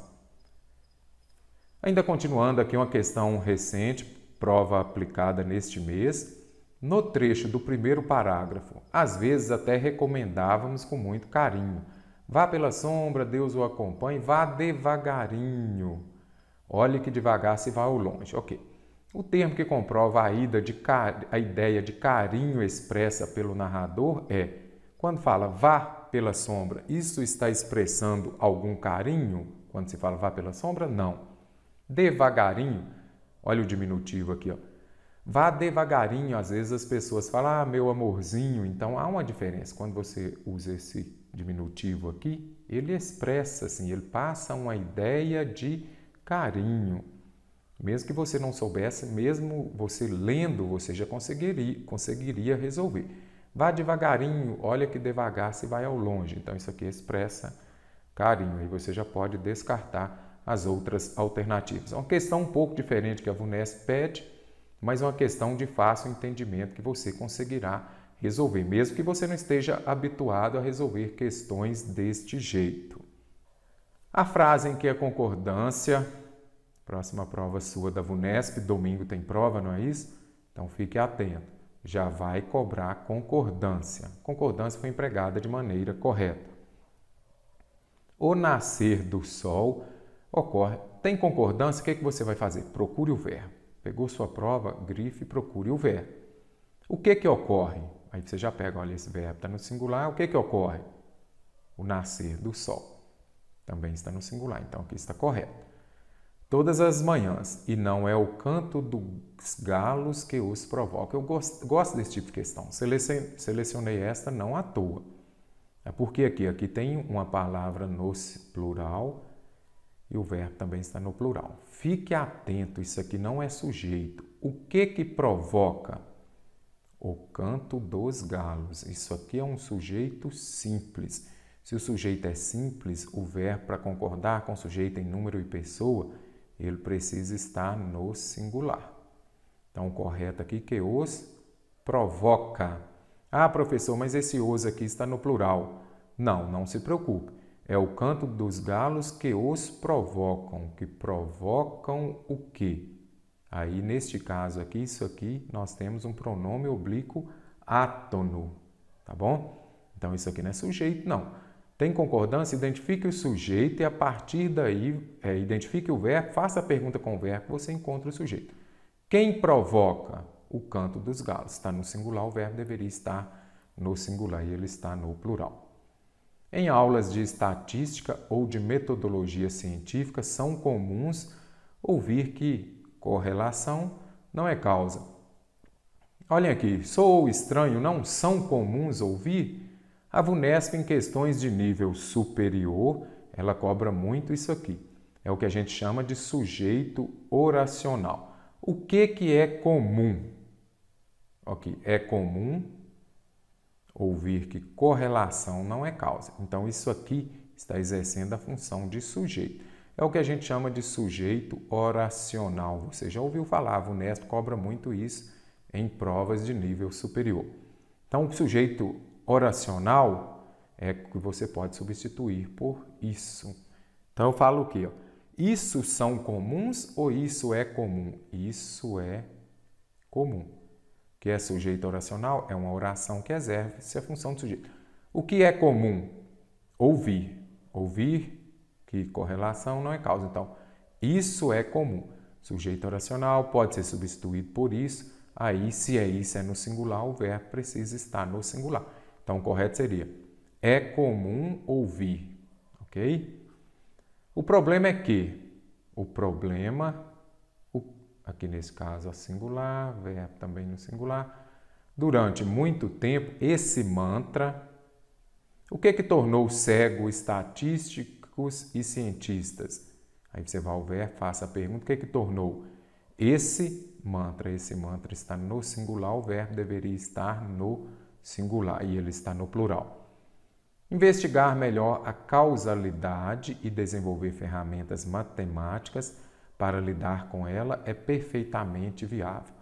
Ainda continuando aqui uma questão recente, prova aplicada neste mês, no trecho do primeiro parágrafo, às vezes até recomendávamos com muito carinho Vá pela sombra, Deus o acompanhe, vá devagarinho. Olhe que devagar se vá ao longe. Ok. O termo que comprova a, ida de a ideia de carinho expressa pelo narrador é quando fala vá pela sombra, isso está expressando algum carinho? Quando se fala vá pela sombra, não. Devagarinho, olha o diminutivo aqui, ó. Vá devagarinho, às vezes as pessoas falam, ah, meu amorzinho. Então há uma diferença quando você usa esse diminutivo aqui, ele expressa assim, ele passa uma ideia de carinho. Mesmo que você não soubesse, mesmo você lendo, você já conseguiria, conseguiria resolver. Vá devagarinho, olha que devagar se vai ao longe. Então isso aqui expressa carinho e você já pode descartar as outras alternativas. É uma questão um pouco diferente que a VUNES pede, mas é uma questão de fácil entendimento que você conseguirá resolver, mesmo que você não esteja habituado a resolver questões deste jeito. A frase em que a concordância, próxima prova sua da VUNESP, domingo tem prova, não é isso? Então fique atento, já vai cobrar concordância. Concordância foi empregada de maneira correta. O nascer do sol ocorre. Tem concordância? O que, é que você vai fazer? Procure o verbo. Pegou sua prova, grife, procure o verbo. O que é que ocorre? Aí você já pega, olha, esse verbo está no singular, o que, que ocorre? O nascer do sol também está no singular, então aqui está correto. Todas as manhãs, e não é o canto dos galos que os provoca. Eu gosto, gosto desse tipo de questão. Selecionei esta não à toa. É porque aqui, aqui tem uma palavra no plural e o verbo também está no plural. Fique atento, isso aqui não é sujeito. O que que provoca? O canto dos galos. Isso aqui é um sujeito simples. Se o sujeito é simples, o verbo para concordar com o sujeito em número e pessoa, ele precisa estar no singular. Então, o correto aqui é que os provoca. Ah, professor, mas esse os aqui está no plural. Não, não se preocupe. É o canto dos galos que os provocam, que provocam o quê? Aí, neste caso aqui, isso aqui, nós temos um pronome oblíquo átono, tá bom? Então, isso aqui não é sujeito, não. Tem concordância? Identifique o sujeito e a partir daí, é, identifique o verbo, faça a pergunta com o verbo, você encontra o sujeito. Quem provoca o canto dos galos? Está no singular, o verbo deveria estar no singular e ele está no plural. Em aulas de estatística ou de metodologia científica, são comuns ouvir que Correlação não é causa. Olhem aqui, sou estranho, não são comuns ouvir? A VUNESP, em questões de nível superior, ela cobra muito isso aqui. É o que a gente chama de sujeito oracional. O que, que é comum? Ok, é comum ouvir que correlação não é causa. Então, isso aqui está exercendo a função de sujeito é o que a gente chama de sujeito oracional. Você já ouviu falar, o Unesp cobra muito isso em provas de nível superior. Então, o sujeito oracional é que você pode substituir por isso. Então, eu falo o quê? Isso são comuns ou isso é comum? Isso é comum. O que é sujeito oracional é uma oração que exerce a função do sujeito. O que é comum? Ouvir. Ouvir que correlação não é causa. Então, isso é comum. Sujeito oracional pode ser substituído por isso. Aí, se é isso, é no singular, o verbo precisa estar no singular. Então, o correto seria: é comum ouvir, ok? O problema é que o problema, o, aqui nesse caso, a singular, verbo também no singular, durante muito tempo, esse mantra, o que é que tornou cego estatístico? médicos e cientistas. Aí você vai ao ver, faça a pergunta: o que, é que tornou esse mantra? Esse mantra está no singular, o verbo deveria estar no singular e ele está no plural. Investigar melhor a causalidade e desenvolver ferramentas matemáticas para lidar com ela é perfeitamente viável.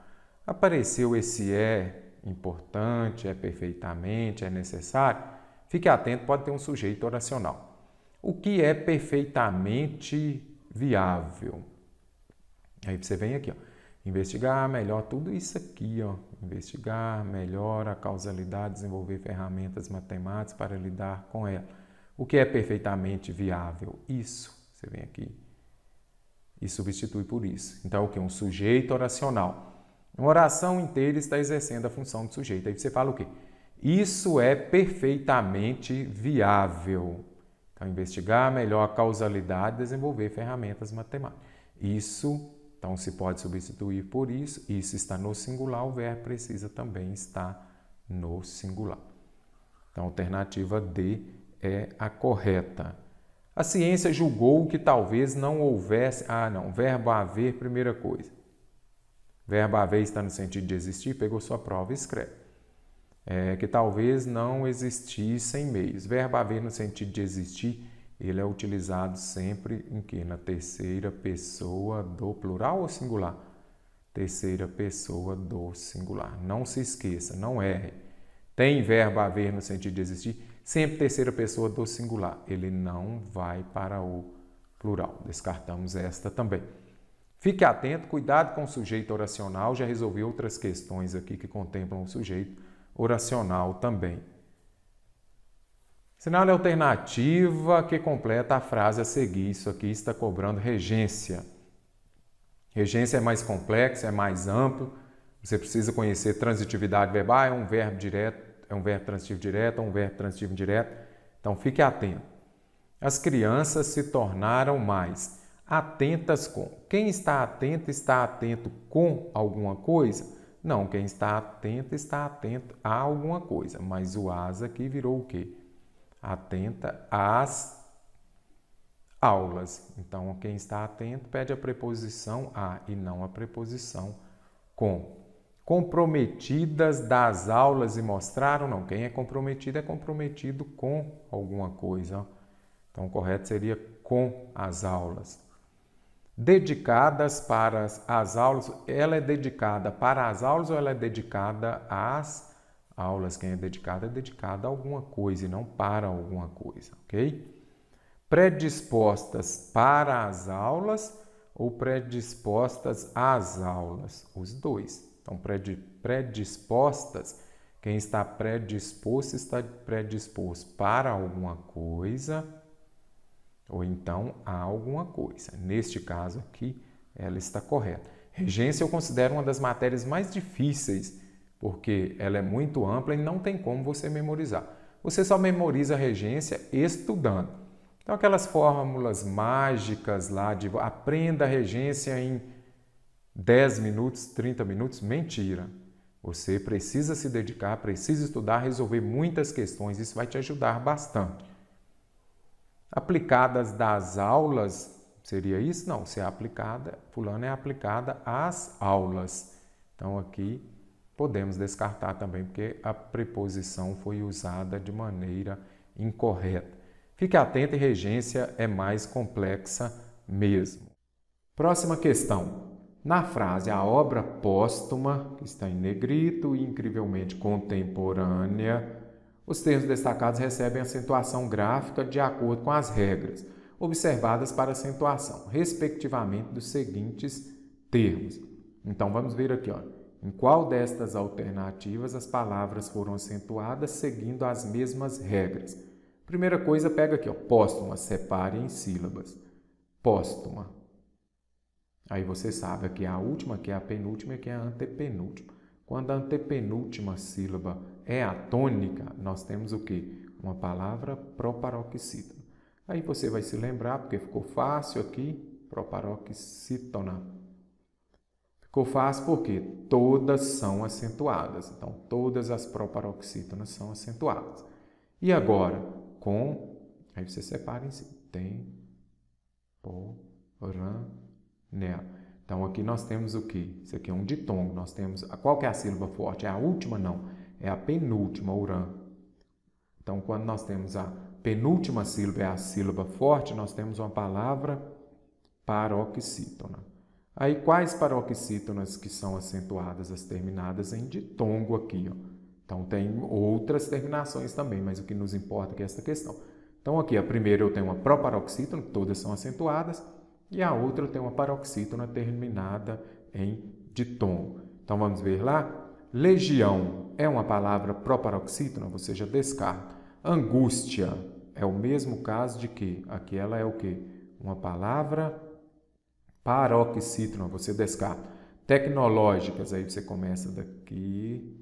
Apareceu esse é importante, é perfeitamente, é necessário? Fique atento, pode ter um sujeito oracional o que é perfeitamente viável. Aí você vem aqui, ó, investigar melhor tudo isso aqui, ó, investigar melhor a causalidade, desenvolver ferramentas matemáticas para lidar com ela. O que é perfeitamente viável? Isso. Você vem aqui e substitui por isso. Então, é o que? Um sujeito oracional. Uma oração inteira está exercendo a função de sujeito. Aí você fala o quê? Isso é perfeitamente viável. Então, investigar melhor a causalidade, desenvolver ferramentas matemáticas. Isso, então, se pode substituir por isso. Isso está no singular, o verbo precisa também estar no singular. Então, a alternativa D é a correta. A ciência julgou que talvez não houvesse. Ah, não, verbo haver, primeira coisa. Verbo haver está no sentido de existir, pegou sua prova e escreve é, que talvez não existissem meios. Verbo haver no sentido de existir, ele é utilizado sempre em que? Na terceira pessoa do plural ou singular? Terceira pessoa do singular. Não se esqueça, não erre. É. Tem verbo haver no sentido de existir, sempre terceira pessoa do singular. Ele não vai para o plural. Descartamos esta também. Fique atento, cuidado com o sujeito oracional. Já resolvi outras questões aqui que contemplam o sujeito oracional também. Sinal alternativa que completa a frase a seguir. Isso aqui está cobrando regência. Regência é mais complexo, é mais amplo. Você precisa conhecer transitividade verbal, é um verbo direto, é um verbo transitivo direto, é um verbo transitivo indireto. Então fique atento. As crianças se tornaram mais atentas com. Quem está atento está atento com alguma coisa não, quem está atento está atento a alguma coisa, mas o as aqui virou o quê? Atenta às aulas. Então, quem está atento pede a preposição a e não a preposição com. Comprometidas das aulas e mostraram? Não, quem é comprometido é comprometido com alguma coisa. Então, o correto seria com as aulas dedicadas para as aulas. Ela é dedicada para as aulas ou ela é dedicada às aulas? Quem é dedicada é dedicada a alguma coisa e não para alguma coisa, ok? Predispostas para as aulas ou predispostas às aulas? Os dois. Então, predispostas. Quem está predisposto está predisposto para alguma coisa ou então há alguma coisa. Neste caso aqui, ela está correta. Regência eu considero uma das matérias mais difíceis, porque ela é muito ampla e não tem como você memorizar. Você só memoriza a regência estudando. Então, aquelas fórmulas mágicas lá de aprenda a regência em 10 minutos, 30 minutos, mentira. Você precisa se dedicar, precisa estudar, resolver muitas questões. Isso vai te ajudar bastante aplicadas das aulas, seria isso? Não, se é aplicada, fulano é aplicada às aulas. Então aqui podemos descartar também, porque a preposição foi usada de maneira incorreta. Fique atento e regência é mais complexa mesmo. Próxima questão. Na frase a obra póstuma, que está em negrito e incrivelmente contemporânea, os termos destacados recebem acentuação gráfica de acordo com as regras observadas para acentuação, respectivamente dos seguintes termos. Então vamos ver aqui, ó. Em qual destas alternativas as palavras foram acentuadas seguindo as mesmas regras? Primeira coisa, pega aqui, ó, póstuma, separe em sílabas. Póstuma. Aí você sabe que é a última, que é a penúltima e que é a antepenúltima. Quando a antepenúltima sílaba é atônica, nós temos o que? Uma palavra proparoxítona. Aí você vai se lembrar, porque ficou fácil aqui, proparoxítona. Ficou fácil porque todas são acentuadas. Então, todas as proparoxítonas são acentuadas. E agora, com. Aí você separa em si. Tem. Po. Ran. Nea. Né? Então, aqui nós temos o que? Isso aqui é um ditongo. Nós temos. Qual que é a sílaba forte? É a última? Não é a penúltima urã. Então, quando nós temos a penúltima sílaba, é a sílaba forte, nós temos uma palavra paroxítona. Aí, quais paroxítonas que são acentuadas, as terminadas em ditongo aqui? Ó. Então, tem outras terminações também, mas o que nos importa é, é essa questão. Então, aqui, a primeira eu tenho uma proparoxítona, todas são acentuadas, e a outra eu tenho uma paroxítona terminada em ditongo. Então, vamos ver lá? Legião é uma palavra proparoxítona, ou seja, descarta. Angústia é o mesmo caso de que aqui ela é o quê? Uma palavra paroxítona, você descarta. Tecnológicas, aí você começa daqui.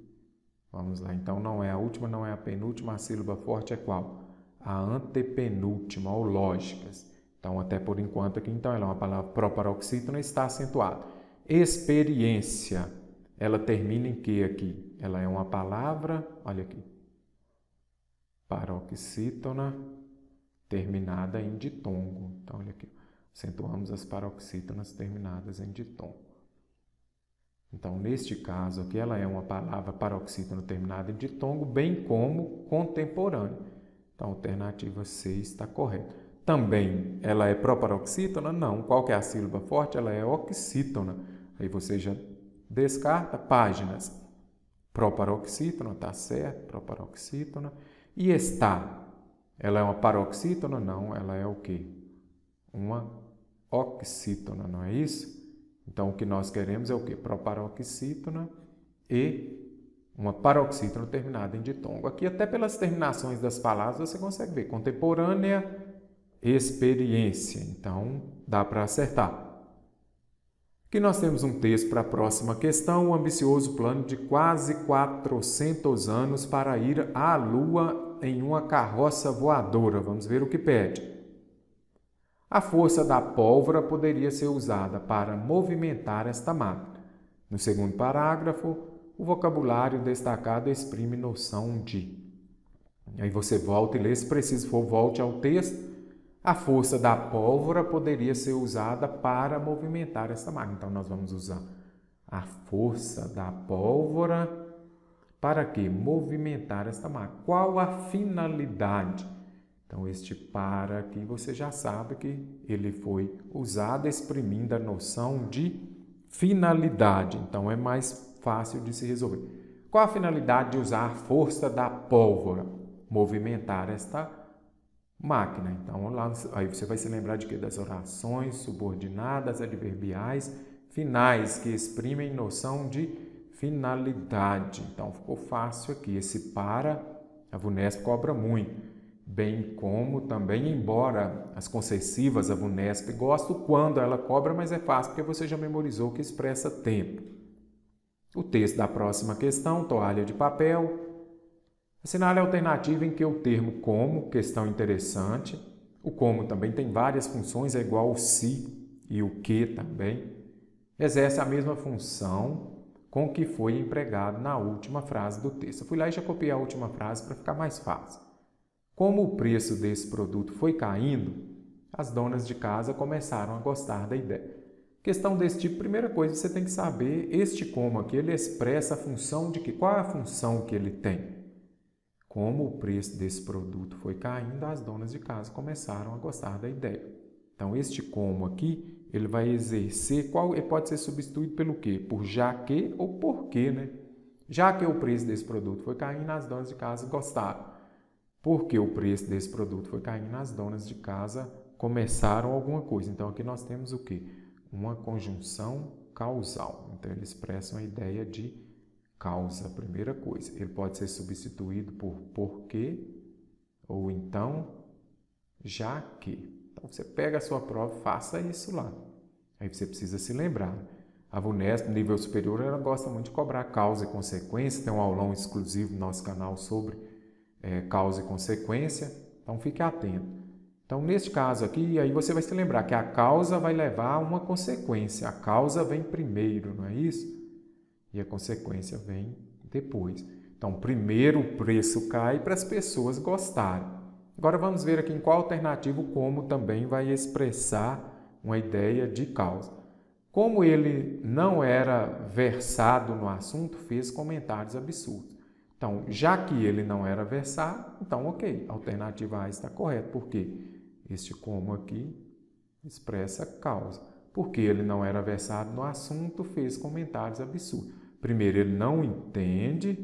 Vamos lá, então não é a última, não é a penúltima, a sílaba forte é qual? A antepenúltima, ou lógicas. Então, até por enquanto aqui, então, ela é uma palavra proparoxítona está acentuada. Experiência ela termina em que aqui? Ela é uma palavra, olha aqui, paroxítona terminada em ditongo. Então, olha aqui, acentuamos as paroxítonas terminadas em ditongo. Então, neste caso aqui, ela é uma palavra paroxítona terminada em ditongo, bem como contemporânea. Então, a alternativa C está correta. Também, ela é proparoxítona? Não. Qual é a sílaba forte? Ela é oxítona. Aí você já descarta páginas. Proparoxítona, tá certo, proparoxítona. E está. Ela é uma paroxítona? Não, ela é o quê? Uma oxítona, não é isso? Então, o que nós queremos é o quê? Proparoxítona e uma paroxítona terminada em ditongo. Aqui, até pelas terminações das palavras, você consegue ver. Contemporânea, experiência. Então, dá para acertar. E nós temos um texto para a próxima questão, um ambicioso plano de quase 400 anos para ir à Lua em uma carroça voadora. Vamos ver o que pede. A força da pólvora poderia ser usada para movimentar esta máquina. No segundo parágrafo, o vocabulário destacado exprime noção de. Aí você volta e lê, se preciso for, volte ao texto a força da pólvora poderia ser usada para movimentar essa máquina. Então, nós vamos usar a força da pólvora para quê? Movimentar esta máquina. Qual a finalidade? Então, este para aqui você já sabe que ele foi usado exprimindo a noção de finalidade. Então, é mais fácil de se resolver. Qual a finalidade de usar a força da pólvora? Movimentar esta máquina máquina. Então, lá, aí você vai se lembrar de que das orações subordinadas, adverbiais, finais, que exprimem noção de finalidade. Então, ficou fácil aqui. Esse para, a VUNESP cobra muito. Bem como também, embora as concessivas, a VUNESP, gosto quando ela cobra, mas é fácil, porque você já memorizou que expressa tempo. O texto da próxima questão, toalha de papel, Assinale a é alternativa em que o termo como, questão interessante, o como também tem várias funções, é igual o se e o que também, exerce a mesma função com que foi empregado na última frase do texto. Eu fui lá e já copiei a última frase para ficar mais fácil. Como o preço desse produto foi caindo, as donas de casa começaram a gostar da ideia. Questão desse tipo, primeira coisa, você tem que saber este como aqui, ele expressa a função de que, qual é a função que ele tem. Como o preço desse produto foi caindo, as donas de casa começaram a gostar da ideia. Então, este como aqui, ele vai exercer qual ele pode ser substituído pelo quê? Por já que ou por quê, né? Já que o preço desse produto foi caindo, as donas de casa gostaram. Porque o preço desse produto foi caindo, as donas de casa começaram alguma coisa. Então, aqui nós temos o quê? Uma conjunção causal. Então, ele expressa uma ideia de Causa, primeira coisa. Ele pode ser substituído por porque ou então já que. Então você pega a sua prova, faça isso lá. Aí você precisa se lembrar. A VUNESP, nível superior, ela gosta muito de cobrar causa e consequência. Tem um aulão exclusivo no nosso canal sobre é, causa e consequência. Então fique atento. Então, neste caso aqui, aí você vai se lembrar que a causa vai levar a uma consequência. A causa vem primeiro, não é isso? E a consequência vem depois. Então, primeiro o preço cai para as pessoas gostarem. Agora vamos ver aqui em qual o como também vai expressar uma ideia de causa. Como ele não era versado no assunto, fez comentários absurdos. Então, já que ele não era versado, então ok, a alternativa A está correta, porque este como aqui expressa causa porque ele não era versado no assunto, fez comentários absurdos. Primeiro, ele não entende,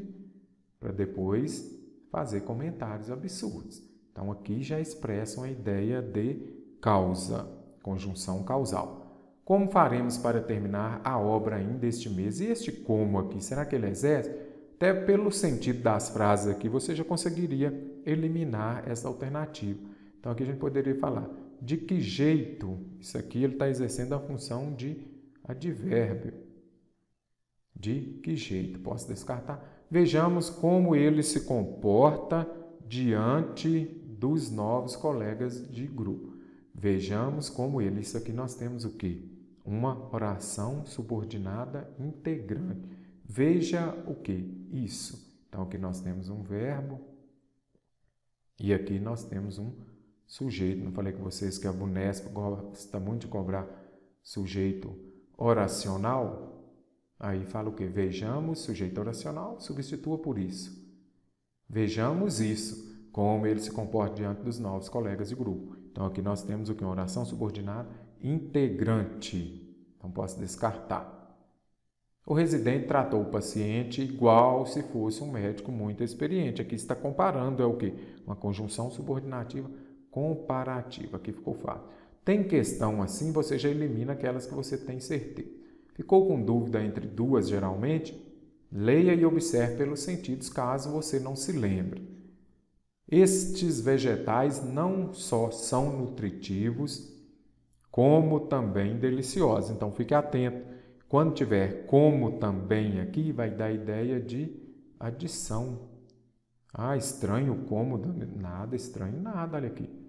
para depois fazer comentários absurdos. Então, aqui já expressam a ideia de causa, conjunção causal. Como faremos para terminar a obra ainda este mês? E este como aqui, será que ele exerce? Até pelo sentido das frases aqui, você já conseguiria eliminar essa alternativa. Então, aqui a gente poderia falar: de que jeito? Isso aqui ele está exercendo a função de advérbio. De que jeito? Posso descartar? Vejamos como ele se comporta diante dos novos colegas de grupo. Vejamos como ele. Isso aqui nós temos o quê? Uma oração subordinada integrante. Veja o que? Isso. Então aqui nós temos um verbo e aqui nós temos um sujeito. Não falei com vocês que a Bunespa gosta muito de cobrar sujeito oracional? Aí fala o quê? Vejamos sujeito oracional, substitua por isso. Vejamos isso, como ele se comporta diante dos novos colegas de grupo. Então aqui nós temos o que? Uma oração subordinada integrante. Então posso descartar. O residente tratou o paciente igual se fosse um médico muito experiente. Aqui está comparando, é o que? Uma conjunção subordinativa comparativa, que ficou fácil. Tem questão assim, você já elimina aquelas que você tem certeza. Ficou com dúvida entre duas, geralmente? Leia e observe pelos sentidos, caso você não se lembre. Estes vegetais não só são nutritivos, como também deliciosos. Então fique atento. Quando tiver como também aqui, vai dar ideia de adição. Ah, estranho como, nada estranho, nada, olha aqui.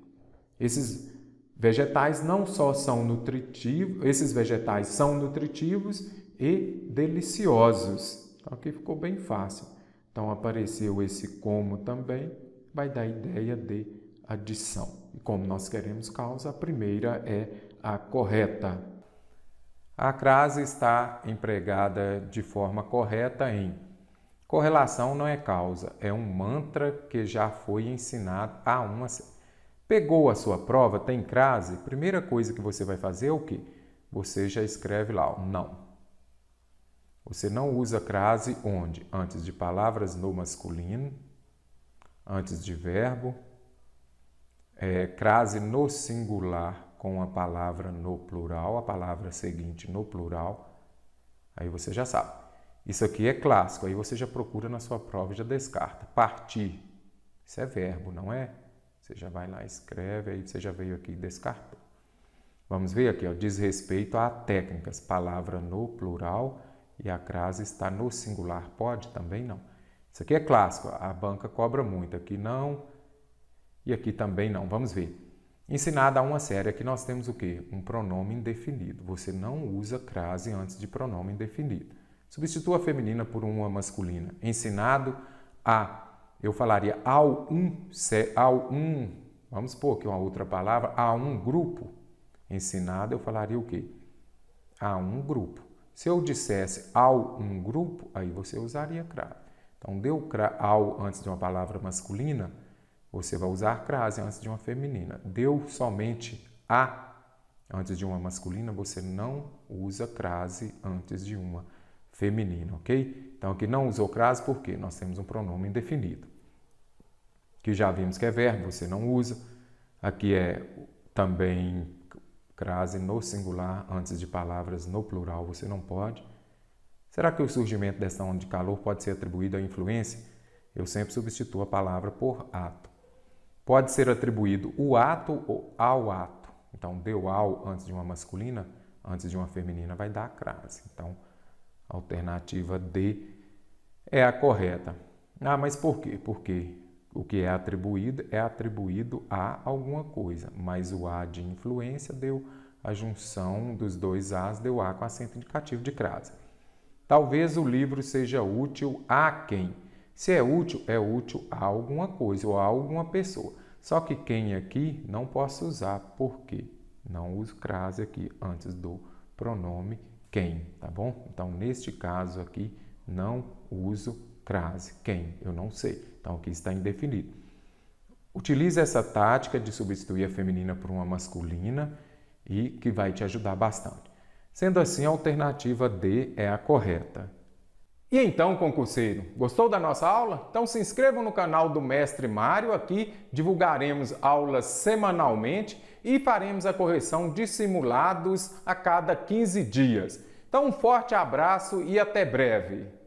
Esses vegetais não só são nutritivos, esses vegetais são nutritivos e deliciosos. Tá Aqui ficou bem fácil. Então apareceu esse como também, vai dar ideia de adição. E como nós queremos causa, a primeira é a correta. A crase está empregada de forma correta em correlação não é causa, é um mantra que já foi ensinado há uma Pegou a sua prova, tem crase, primeira coisa que você vai fazer é o quê? Você já escreve lá, não. Você não usa crase onde? Antes de palavras no masculino, antes de verbo, é, crase no singular com a palavra no plural, a palavra seguinte no plural. Aí você já sabe. Isso aqui é clássico, aí você já procura na sua prova e já descarta. Partir. Isso é verbo, não é? Você já vai lá, escreve, aí você já veio aqui e descartou. Vamos ver aqui, ó, diz respeito a técnicas, palavra no plural e a crase está no singular, pode? Também não. Isso aqui é clássico, a banca cobra muito, aqui não e aqui também não. Vamos ver. Ensinada a uma série, aqui nós temos o quê? Um pronome indefinido. Você não usa crase antes de pronome indefinido. Substitua a feminina por uma masculina. Ensinado a eu falaria ao um, ao um, vamos supor que uma outra palavra, a um grupo ensinado, eu falaria o quê? A um grupo. Se eu dissesse ao um grupo, aí você usaria crase. Então, deu ao antes de uma palavra masculina, você vai usar crase antes de uma feminina. Deu somente a antes de uma masculina, você não usa crase antes de uma feminina, ok? Então, aqui não usou crase porque nós temos um pronome indefinido que já vimos que é verbo, você não usa. Aqui é também crase no singular, antes de palavras no plural, você não pode. Será que o surgimento dessa onda de calor pode ser atribuído à influência? Eu sempre substituo a palavra por ato. Pode ser atribuído o ato ou ao ato. Então, deu ao antes de uma masculina, antes de uma feminina, vai dar a crase. Então, a alternativa D é a correta. Ah, mas por quê? Porque o que é atribuído é atribuído a alguma coisa, mas o A de influência deu a junção dos dois As, deu A com acento indicativo de crase. Talvez o livro seja útil a quem? Se é útil, é útil a alguma coisa ou a alguma pessoa. Só que quem aqui não posso usar, porque não uso crase aqui antes do pronome quem, tá bom? Então, neste caso aqui, não uso crase, quem, eu não sei. Então aqui está indefinido. Utilize essa tática de substituir a feminina por uma masculina e que vai te ajudar bastante. Sendo assim, a alternativa D é a correta. E então, concurseiro, gostou da nossa aula? Então se inscreva no canal do Mestre Mário aqui, divulgaremos aulas semanalmente e faremos a correção de simulados a cada 15 dias. Então um forte abraço e até breve!